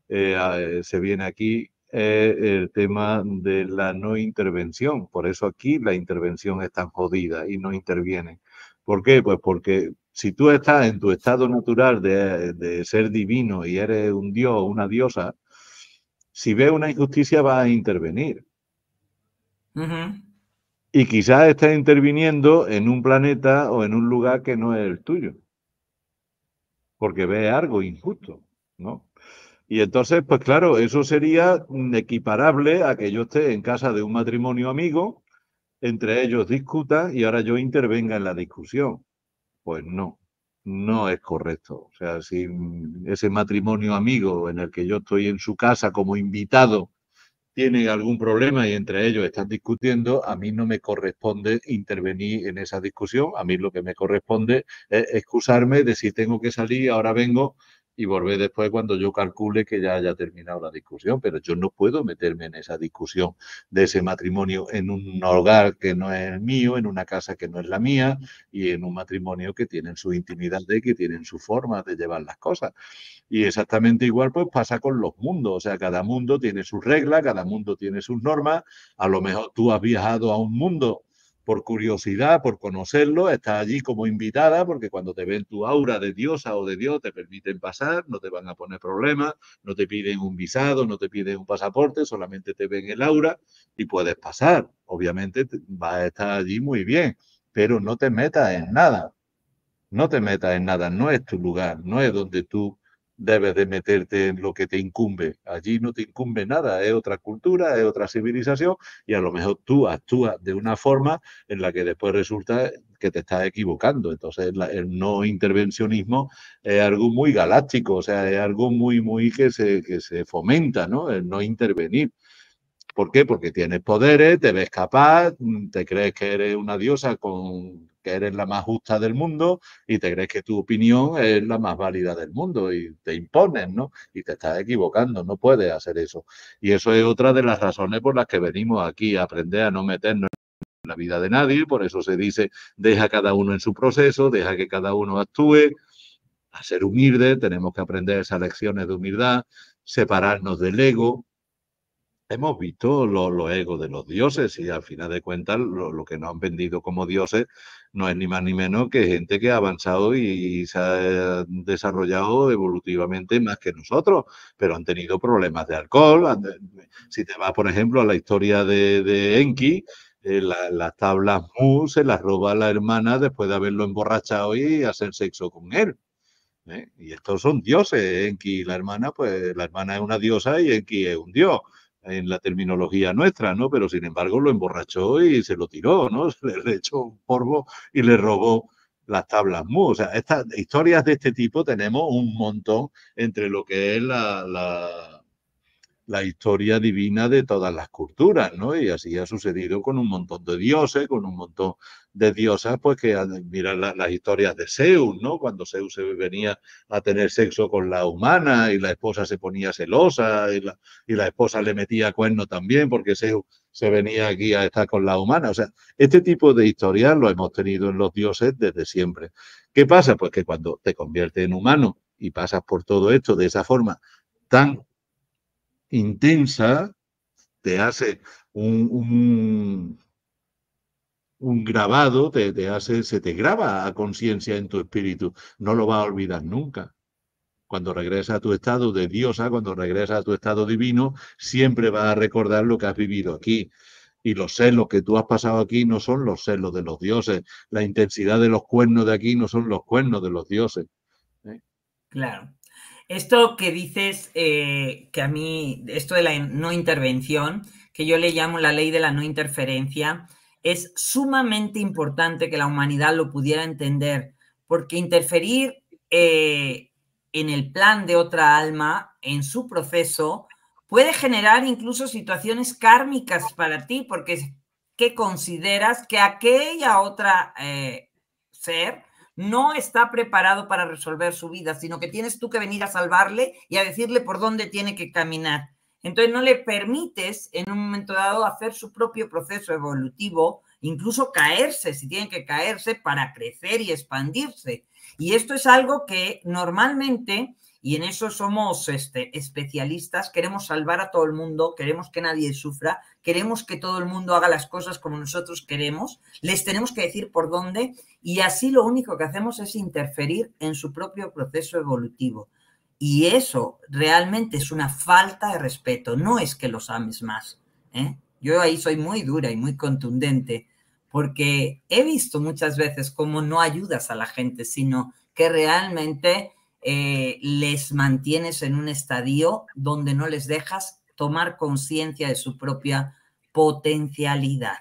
Speaker 2: eh, eh, se viene aquí, es el tema de la no intervención. Por eso aquí la intervención es tan jodida y no intervienen. ¿Por qué? Pues porque si tú estás en tu estado natural de, de ser divino y eres un dios o una diosa, si ve una injusticia va a intervenir. Y quizás está interviniendo en un planeta o en un lugar que no es el tuyo, porque ve algo injusto, ¿no? Y entonces, pues claro, eso sería equiparable a que yo esté en casa de un matrimonio amigo, entre ellos discuta y ahora yo intervenga en la discusión. Pues no no es correcto. O sea, si ese matrimonio amigo en el que yo estoy en su casa como invitado tiene algún problema y entre ellos están discutiendo, a mí no me corresponde intervenir en esa discusión. A mí lo que me corresponde es excusarme de si tengo que salir, ahora vengo, y volver después cuando yo calcule que ya haya terminado la discusión, pero yo no puedo meterme en esa discusión de ese matrimonio en un hogar que no es el mío, en una casa que no es la mía y en un matrimonio que tienen su intimidad de que tienen su forma de llevar las cosas. Y exactamente igual pues pasa con los mundos, o sea, cada mundo tiene sus reglas, cada mundo tiene sus normas, a lo mejor tú has viajado a un mundo por curiosidad, por conocerlo, estás allí como invitada, porque cuando te ven tu aura de diosa o de dios te permiten pasar, no te van a poner problemas, no te piden un visado, no te piden un pasaporte, solamente te ven el aura y puedes pasar. Obviamente vas a estar allí muy bien, pero no te metas en nada, no te metas en nada, no es tu lugar, no es donde tú debes de meterte en lo que te incumbe. Allí no te incumbe nada, es otra cultura, es otra civilización y a lo mejor tú actúas de una forma en la que después resulta que te estás equivocando. Entonces el no intervencionismo es algo muy galáctico, o sea, es algo muy, muy que se, que se fomenta, ¿no? El no intervenir. ¿Por qué? Porque tienes poderes, te ves capaz, te crees que eres una diosa con eres la más justa del mundo y te crees que tu opinión es la más válida del mundo y te impones, ¿no? Y te estás equivocando, no puedes hacer eso. Y eso es otra de las razones por las que venimos aquí, a aprender a no meternos en la vida de nadie, por eso se dice, deja cada uno en su proceso, deja que cada uno actúe, a ser humilde, tenemos que aprender esas lecciones de humildad, separarnos del ego, hemos visto los egos de los dioses y al final de cuentas lo, que nos han vendido como dioses no es ni más ni menos que gente que ha avanzado y, se ha desarrollado evolutivamente más que nosotros, pero han tenido problemas de alcohol. si te vas, por ejemplo, a la historia de, Enki, eh, las tablas Mu se las roba la hermana después de haberlo emborrachado y hacer sexo con él. ¿eh? Y estos son dioses, Enki y la hermana, pues la hermana es una diosa y Enki es un dios en la terminología nuestra, ¿no? Pero sin embargo lo emborrachó y se lo tiró, ¿no? Le, echó un polvo y le robó las tablas mu. O sea, estas historias de este tipo tenemos un montón entre lo que es la la historia divina de todas las culturas, ¿no? Y así ha sucedido con un montón de dioses, con un montón de diosas, pues que mira las historias de Zeus, ¿no? Cuando Zeus se venía a tener sexo con la humana y la esposa se ponía celosa y la, y la esposa le metía cuerno también porque Zeus se venía aquí a estar con la humana. O sea, este tipo de historias lo hemos tenido en los dioses desde siempre. ¿Qué pasa? Pues que cuando te conviertes en humano y pasas por todo esto de esa forma tan intensa, te hace un, un, grabado, te, hace, se te graba a conciencia en tu espíritu, no lo vas a olvidar nunca. Cuando regresas a tu estado de diosa, cuando regresas a tu estado divino, siempre vas a recordar lo que has vivido aquí. Y los celos que tú has pasado aquí no son los celos de los dioses. La intensidad de los cuernos de aquí no son los cuernos de los dioses. ¿eh?
Speaker 1: Claro. Esto que dices, eh, que a mí, esto de la no intervención, que yo le llamo la ley de la no interferencia, es sumamente importante que la humanidad lo pudiera entender, porque interferir eh, en el plan de otra alma, en su proceso, puede generar incluso situaciones kármicas para ti, porque ¿qué consideras que aquella otra eh, ser no está preparado para resolver su vida, sino que tienes tú que venir a salvarle y a decirle por dónde tiene que caminar. Entonces no le permites en un momento dado hacer su propio proceso evolutivo, incluso caerse, si tiene que caerse, para crecer y expandirse. Y esto es algo que normalmente y en eso somos este, especialistas, queremos salvar a todo el mundo, queremos que nadie sufra, queremos que todo el mundo haga las cosas como nosotros queremos, les tenemos que decir por dónde y así lo único que hacemos es interferir en su propio proceso evolutivo. Y eso realmente es una falta de respeto, no es que los ames más. ¿eh? Yo ahí soy muy dura y muy contundente porque he visto muchas veces cómo no ayudas a la gente, sino que realmente eh, les mantienes en un estadio donde no les dejas tomar conciencia de su propia potencialidad.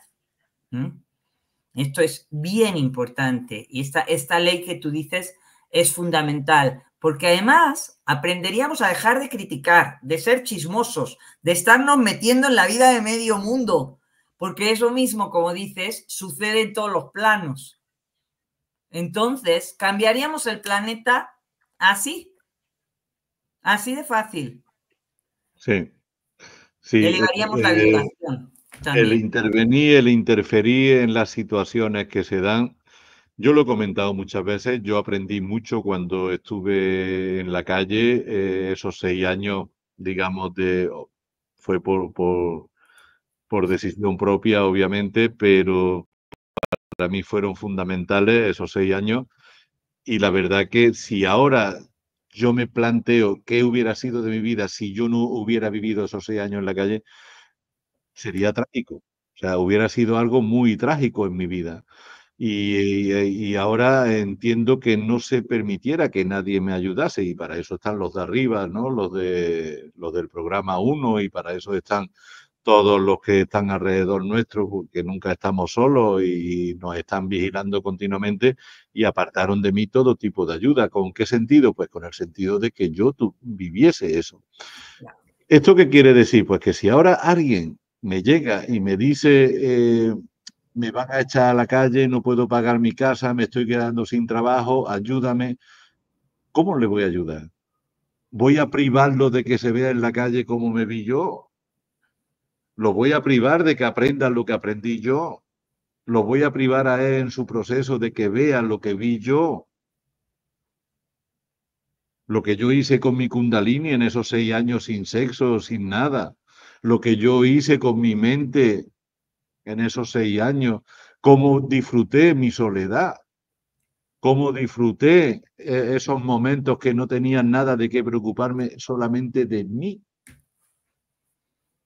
Speaker 1: Esto es bien importante y esta, esta ley que tú dices es fundamental porque además aprenderíamos a dejar de criticar, de ser chismosos, de estarnos metiendo en la vida de medio mundo, porque eso mismo, como dices, sucede en todos los planos. Entonces, cambiaríamos el planeta Así. Así de fácil.
Speaker 2: Sí. sí la eh, El intervenir, el interferir en las situaciones que se dan. Yo lo he comentado muchas veces, yo aprendí mucho cuando estuve en la calle, eh, esos seis años, digamos, de, fue por, por, por decisión propia, obviamente, pero para mí fueron fundamentales esos seis años y la verdad que si ahora yo me planteo qué hubiera sido de mi vida si yo no hubiera vivido esos seis años en la calle, sería trágico. O sea, hubiera sido algo muy trágico en mi vida. Y, ahora entiendo que no se permitiera que nadie me ayudase y para eso están los de arriba, ¿no? los, de, los del programa 1 y para eso están todos los que están alrededor nuestro, que nunca estamos solos y nos están vigilando continuamente y apartaron de mí todo tipo de ayuda. ¿Con qué sentido? Pues con el sentido de que yo viviese eso. ¿Esto qué quiere decir? Pues que si ahora alguien me llega y me dice, eh, me van a echar a la calle, no puedo pagar mi casa, me estoy quedando sin trabajo, ayúdame, ¿cómo le voy a ayudar? ¿Voy a privarlo de que se vea en la calle como me vi yo? Lo voy a privar de que aprendan lo que aprendí yo. Lo voy a privar a él en su proceso de que vean lo que vi yo. Lo que yo hice con mi kundalini en esos seis años sin sexo, sin nada. Lo que yo hice con mi mente en esos seis años. Cómo disfruté mi soledad cómo disfruté eh, esos momentos que no tenían nada de qué preocuparme, solamente de mí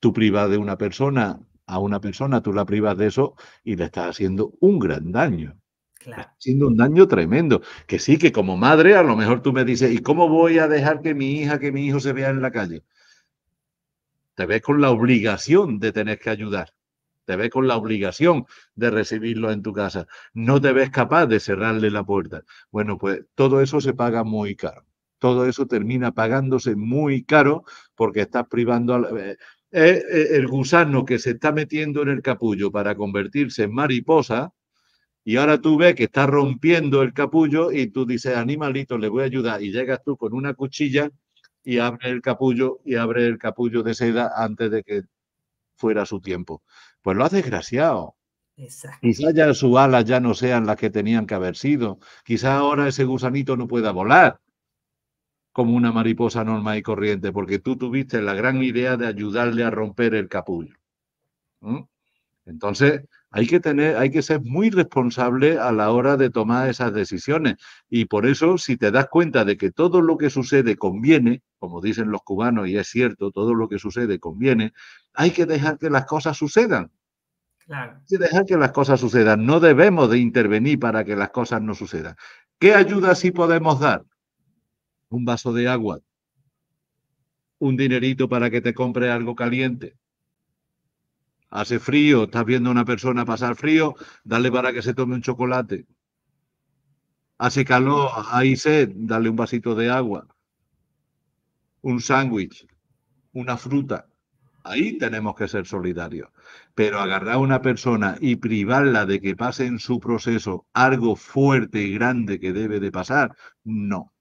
Speaker 2: tú privas de una persona a una persona, tú la privas de eso y le estás haciendo un gran daño. Claro. haciendo un daño tremendo. Que sí, que como madre a lo mejor tú me dices, ¿y cómo voy a dejar que mi hija, que mi hijo se vea en la calle? Te ves con la obligación de tener que ayudar. Te ves con la obligación de recibirlo en tu casa. No te ves capaz de cerrarle la puerta. Bueno, pues todo eso se paga muy caro. Todo eso termina pagándose muy caro porque estás privando... A la eh, es el gusano que se está metiendo en el capullo para convertirse en mariposa. Y ahora tú ves que está rompiendo el capullo y tú dices, animalito, le voy a ayudar. Y llegas tú con una cuchilla y abre el capullo y abre el capullo de seda antes de que fuera su tiempo. Pues lo has desgraciado. quizá Quizás ya sus alas ya no sean las que tenían que haber sido. Quizás ahora ese gusanito no pueda volar como una mariposa normal y corriente, porque tú tuviste la gran idea de ayudarle a romper el capullo. Entonces, hay que tener, hay que ser muy responsable a la hora de tomar esas decisiones. Y por eso, si te das cuenta de que todo lo que sucede conviene, como dicen los cubanos, y es cierto, todo lo que sucede conviene, hay que dejar que las cosas sucedan. Hay que dejar que las cosas sucedan. No debemos de intervenir para que las cosas no sucedan. ¿Qué ayuda sí podemos dar? un vaso de agua, un dinerito para que te compre algo caliente. Hace frío, estás viendo a una persona pasar frío, dale para que se tome un chocolate. Hace calor, ahí sed, dale un vasito de agua, un sándwich, una fruta. Ahí tenemos que ser solidarios. Pero agarrar a una persona y privarla de que pase en su proceso algo fuerte y grande que debe de pasar, no.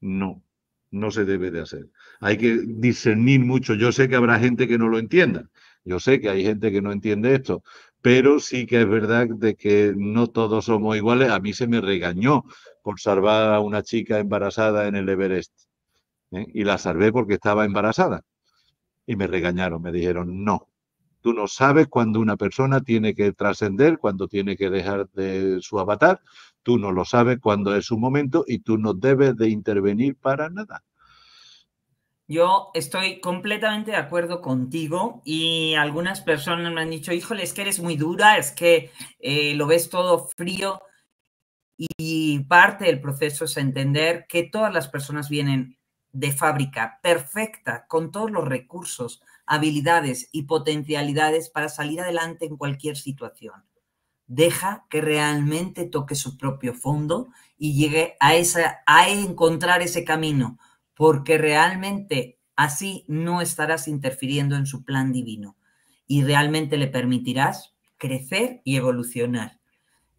Speaker 2: No, no se debe de hacer. Hay que discernir mucho. Yo sé que habrá gente que no lo entienda. Yo sé que hay gente que no entiende esto, pero sí que es verdad de que no todos somos iguales. A mí se me regañó por salvar a una chica embarazada en el Everest. ¿eh? Y la salvé porque estaba embarazada. Y me regañaron, me dijeron, no, tú no sabes cuando una persona tiene que trascender, cuando tiene que dejar de su avatar, Tú no lo sabes cuando es su momento y tú no debes de intervenir para nada.
Speaker 1: Yo estoy completamente de acuerdo contigo y algunas personas me han dicho, híjole, es que eres muy dura, es que eh, lo ves todo frío y parte del proceso es entender que todas las personas vienen de fábrica perfecta, con todos los recursos, habilidades y potencialidades para salir adelante en cualquier situación deja que realmente toque su propio fondo y llegue a, esa, a encontrar ese camino, porque realmente así no estarás interfiriendo en su plan divino y realmente le permitirás crecer y evolucionar.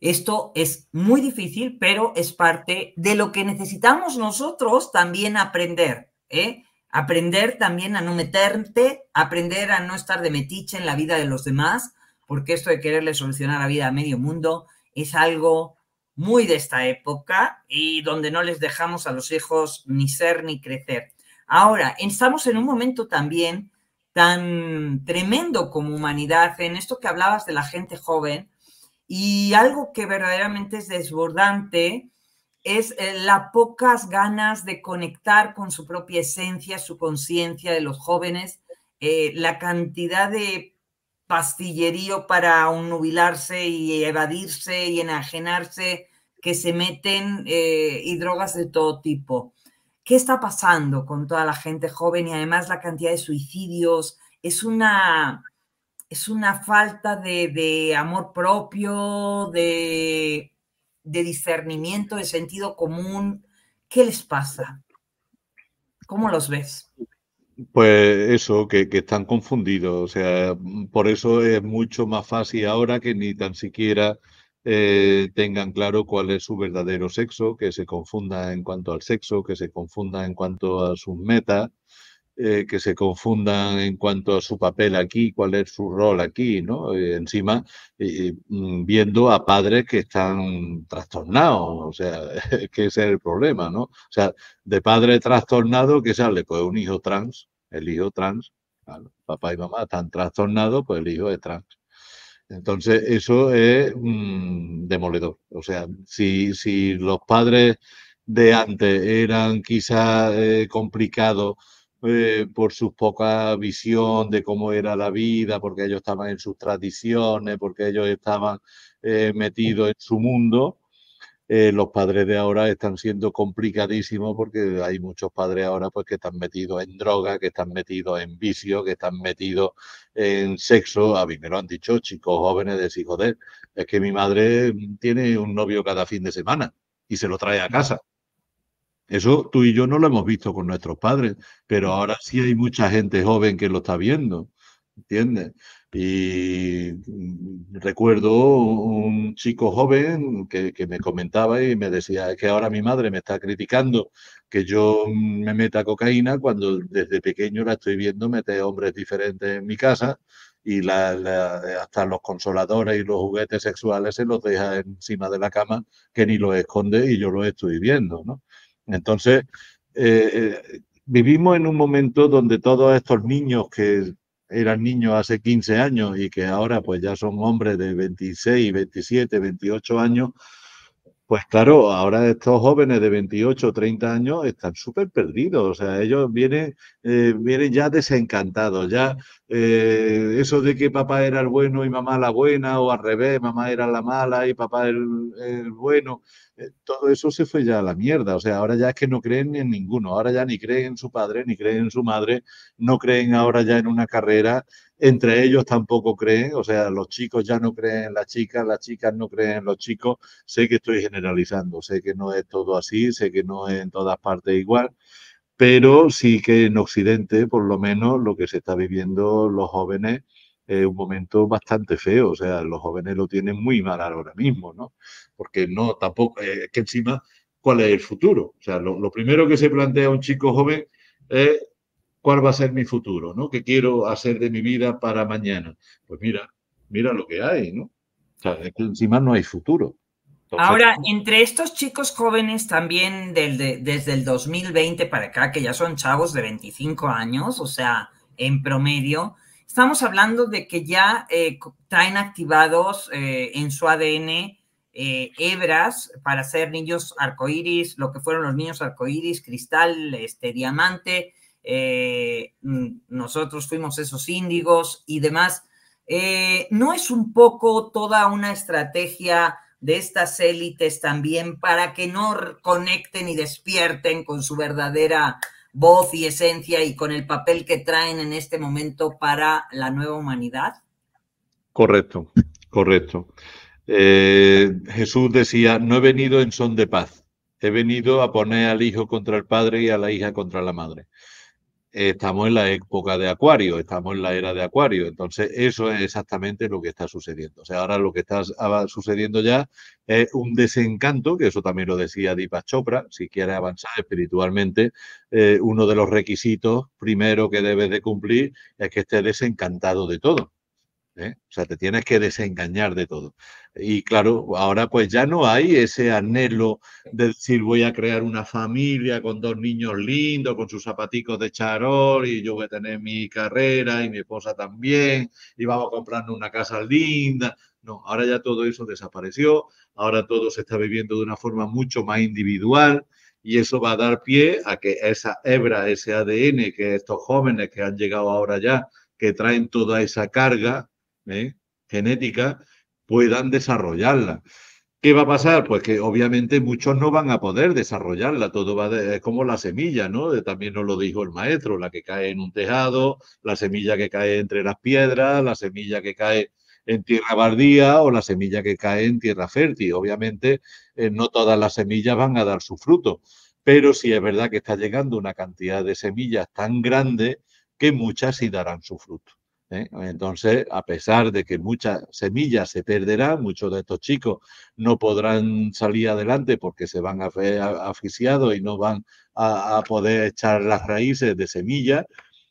Speaker 1: Esto es muy difícil, pero es parte de lo que necesitamos nosotros también aprender. ¿eh? Aprender también a no meterte, aprender a no estar de metiche en la vida de los demás, porque esto de quererle solucionar la vida a medio mundo es algo muy de esta época y donde no les dejamos a los hijos ni ser ni crecer. Ahora, estamos en un momento también tan tremendo como humanidad, en esto que hablabas de la gente joven, y algo que verdaderamente es desbordante es eh, las pocas ganas de conectar con su propia esencia, su conciencia de los jóvenes, eh, la cantidad de pastillerío para un nubilarse y evadirse y enajenarse, que se meten eh, y drogas de todo tipo. ¿Qué está pasando con toda la gente joven y además la cantidad de suicidios? Es una, es una falta de, de amor propio, de, de discernimiento, de sentido común. ¿Qué les pasa? ¿Cómo los ves?
Speaker 2: Pues eso, que, que, están confundidos. O sea, mm, por eso es mucho más fácil ahora que ni tan siquiera eh, tengan claro cuál es su verdadero sexo, que se confunda en cuanto al sexo, que se confunda en cuanto a sus metas. Eh, que se confundan en cuanto a su papel aquí, cuál es su rol aquí, ¿no? Eh, encima, mm, viendo a padres que están trastornados, o sea, que ese es el problema, ¿no? O sea, de padre trastornado, que sale? Pues un hijo trans, el hijo trans, papá y mamá están trastornados, pues el hijo es trans. Entonces, eso es mm, demoledor. O sea, si, si los padres de antes eran quizás eh, complicados, eh, por su poca visión de cómo era la vida, porque ellos estaban en sus tradiciones, porque ellos estaban eh, metidos en su mundo. Eh, los padres de ahora están siendo complicadísimos porque hay muchos padres ahora pues que están metidos en droga, que están metidos en vicio, que están metidos en sexo. A mí me lo han dicho chicos jóvenes de decir, joder, es que mi madre mm, tiene un novio cada fin de semana y se lo trae a casa. Eso tú y yo no lo hemos visto con nuestros padres, pero mm. ahora sí hay mucha gente joven que lo está viendo, ¿entiendes? Y mm, recuerdo un chico joven que, me comentaba y me decía, es que ahora mi madre me está criticando que yo me meta cocaína cuando desde pequeño la estoy viendo meter hombres diferentes en mi casa y hasta los consoladores y los juguetes sexuales se los deja encima de la cama que ni los esconde y yo lo estoy viendo, ¿no? Entonces, eh, eh, vivimos en un momento donde todos estos niños que eran niños hace 15 años y que ahora pues ya son hombres de 26, 27, 28 años, pues claro, ahora estos jóvenes de 28 o 30 años están súper perdidos, o sea, ellos vienen, eh, vienen ya desencantados, ya eh, eso de que papá era el bueno y mamá la buena, o al revés, mamá era la mala y papá el, bueno, eh, todo eso se fue ya a la mierda, o sea, ahora ya es que no creen en ninguno, ahora ya ni creen en su padre, ni creen en su madre, no creen ahora ya en una carrera, entre ellos tampoco creen, o sea, los chicos ya no creen las chicas, las chicas no creen en los chicos. Sé que estoy generalizando, sé que no es todo así, sé que no es en todas partes igual, pero sí que en Occidente, por lo menos, lo que se está viviendo los jóvenes es un momento bastante feo, o sea, los jóvenes lo tienen muy mal ahora mismo, ¿no? Porque no, tampoco, eh, es que encima, ¿cuál es el futuro? O sea, lo, lo primero que se plantea un chico joven es cuál va a ser mi futuro, ¿no? ¿Qué quiero hacer de mi vida para mañana? Pues mira, mira lo que hay, ¿no? O sea, encima no hay futuro. Ahora,
Speaker 1: entre estos chicos jóvenes también desde el 2020 para acá, que ya son chavos de 25 años, o sea, en promedio, estamos hablando de que ya eh, traen activados eh, en su ADN eh, hebras para ser niños arcoíris, lo que fueron los niños arcoíris, cristal, este, diamante, eh, nosotros fuimos esos índigos y demás. Eh, ¿No es un poco toda una estrategia de estas élites también para que no conecten y despierten con su verdadera voz y esencia y con el papel que traen en este momento para la nueva humanidad?
Speaker 2: Correcto, correcto. Eh, Jesús decía, no he venido en son de paz, he venido a poner al hijo contra el padre y a la hija contra la madre estamos en la época de Acuario, estamos en la era de Acuario. Entonces, eso es exactamente lo que está sucediendo. O sea, ahora lo que está sucediendo ya es un desencanto, que eso también lo decía Deepak Chopra, si quieres avanzar espiritualmente, eh, uno de los requisitos primero que debes de cumplir es que estés desencantado de todo. ¿eh? O sea, te tienes que desengañar de todo. Y claro, ahora pues ya no hay ese anhelo de decir voy a crear una familia con dos niños lindos, con sus zapaticos de charol y yo voy a tener mi carrera y mi esposa también y vamos a comprarnos una casa linda. No, ahora ya todo eso desapareció, ahora todo se está viviendo de una forma mucho más individual y eso va a dar pie a que esa hebra, ese ADN que estos jóvenes que han llegado ahora ya, que traen toda esa carga, ¿eh? genética puedan desarrollarla. ¿Qué va a pasar? Pues que obviamente muchos no van a poder desarrollarla, todo va como la semilla, ¿no? Eh, también nos lo dijo el maestro, la que cae en un tejado, la semilla que cae entre las piedras, la semilla que cae en tierra bardía o la semilla que cae en tierra fértil. Obviamente eh, no todas las semillas van a dar su fruto, pero sí es verdad que está llegando una cantidad de semillas tan grande que muchas sí darán su fruto. ¿eh? Entonces, a pesar de que muchas semillas se perderán, muchos de estos chicos no podrán salir adelante porque se van a asfixiados y no van a, poder echar las raíces de semillas,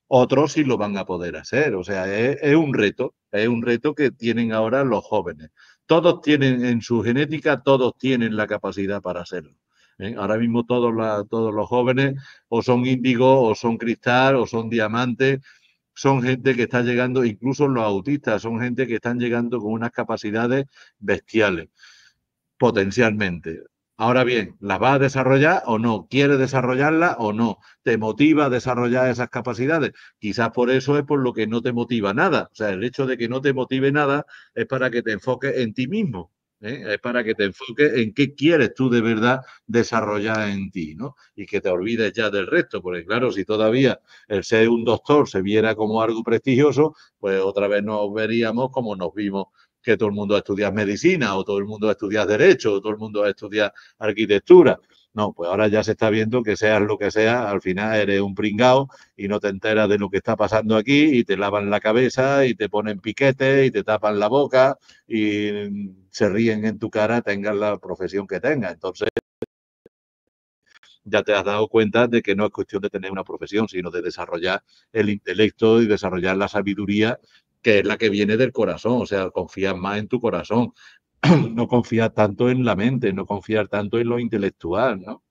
Speaker 2: otros sí lo van a poder hacer. O sea, es, un reto, es un reto que tienen ahora los jóvenes. Todos tienen en su genética, todos tienen la capacidad para hacerlo. ¿eh? Ahora mismo todos, todos los jóvenes o son índigo, o son cristal, o son diamantes, son gente que está llegando, incluso los autistas, son gente que están llegando con unas capacidades bestiales, potencialmente. Ahora bien, ¿las vas a desarrollar o no? ¿Quieres desarrollarlas o no? ¿Te motiva a desarrollar esas capacidades? Quizás por eso es por lo que no te motiva nada. O sea, el hecho de que no te motive nada es para que te enfoques en ti mismo. ¿eh? es para que te enfoques en qué quieres tú de verdad desarrollar en ti, ¿no? Y que te olvides ya del resto, porque claro, si todavía el ser un doctor se viera como algo prestigioso, pues otra vez nos veríamos como nos vimos que todo el mundo estudia medicina o todo el mundo estudia derecho o todo el mundo estudia arquitectura. No, pues ahora ya se está viendo que seas lo que sea, al final eres un pringao y no te enteras de lo que está pasando aquí y te lavan la cabeza y te ponen piquetes y te tapan la boca y mm, se ríen en tu cara, tengas la profesión que tengas. Entonces, ya te has dado cuenta de que no es cuestión de tener una profesión, sino de desarrollar el intelecto y desarrollar la sabiduría que es la que viene del corazón, o sea, confías más en tu corazón. no confiar tanto en la mente, no confiar tanto en lo intelectual, ¿no?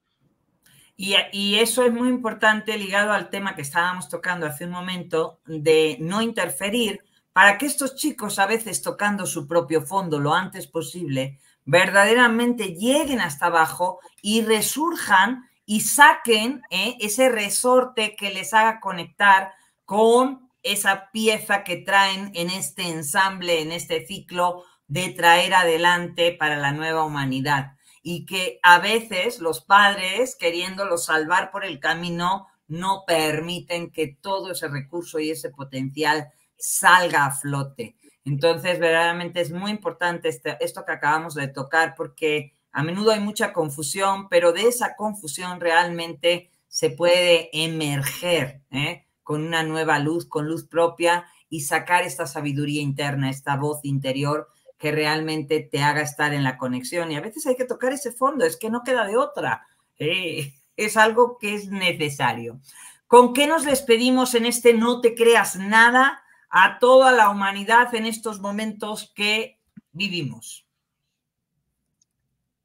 Speaker 1: Y, eso es muy importante ligado al tema que estábamos tocando hace un momento de no interferir para que estos chicos, a veces tocando su propio fondo lo antes posible, verdaderamente lleguen hasta abajo y resurjan y saquen eh, ese resorte que les haga conectar con esa pieza que traen en este ensamble, en este ciclo de traer adelante para la nueva humanidad y que a veces los padres, queriéndolo salvar por el camino, no permiten que todo ese recurso y ese potencial salga a flote. Entonces, verdaderamente es muy importante este, esto que acabamos de tocar porque a menudo hay mucha confusión, pero de esa confusión realmente se puede emerger ¿eh? con una nueva luz, con luz propia y sacar esta sabiduría interna, esta voz interior que realmente te haga estar en la conexión. Y a veces hay que tocar ese fondo, es que no queda de otra. Eh, es algo que es necesario. ¿Con qué nos despedimos en este no te creas nada a toda la humanidad en estos momentos que vivimos?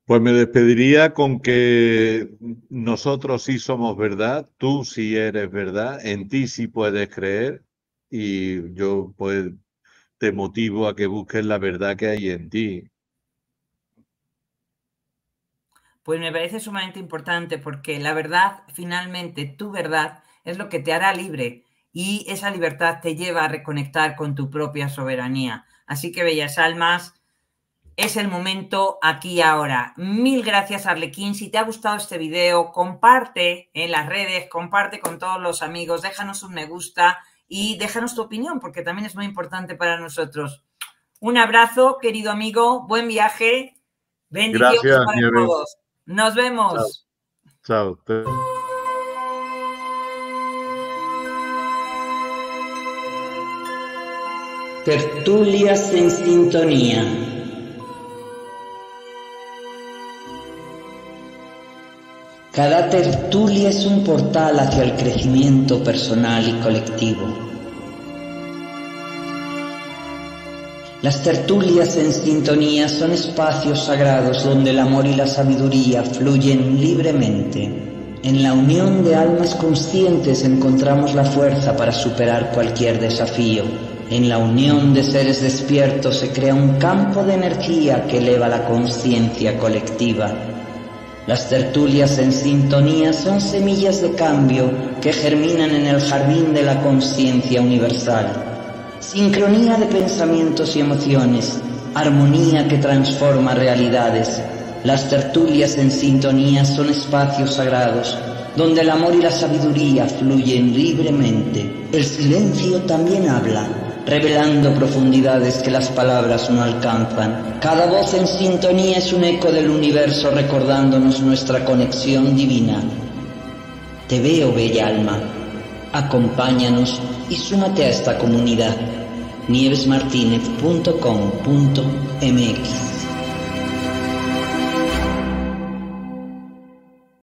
Speaker 2: Pues me despediría con que nosotros sí somos verdad, tú sí eres verdad, en ti sí puedes creer y yo pues motivo a que busques la verdad que hay en ti.
Speaker 1: Pues me parece sumamente importante porque la verdad, finalmente, tu verdad es lo que te hará libre y esa libertad te lleva a reconectar con tu propia soberanía. Así que, bellas almas, es el momento aquí ahora. Mil gracias, Arlequín. Si te ha gustado este video, comparte en las redes, comparte con todos los amigos, déjanos un me gusta y déjanos tu opinión porque también es muy importante para nosotros. Un abrazo, querido amigo, buen viaje. Bendiciones Gracias, para todos. Nos vemos. Chao. Tertulias en sintonía. Cada tertulia es un portal hacia el crecimiento personal y colectivo. Las tertulias en sintonía son espacios sagrados donde el amor y la sabiduría fluyen libremente. En la unión de almas conscientes encontramos la fuerza para superar cualquier desafío. En la unión de seres despiertos se crea un campo de energía que eleva la conciencia colectiva. Las tertulias en sintonía son semillas de cambio que germinan en el jardín de la conciencia universal. Sincronía de pensamientos y emociones, armonía que transforma realidades. Las tertulias en sintonía son espacios sagrados donde el amor y la sabiduría fluyen libremente. El silencio también habla revelando profundidades que las palabras no alcanzan. Cada voz en sintonía es un eco del universo recordándonos nuestra conexión divina. Te veo, bella alma. Acompáñanos y súmate a esta comunidad. nievesmartinez.com.mx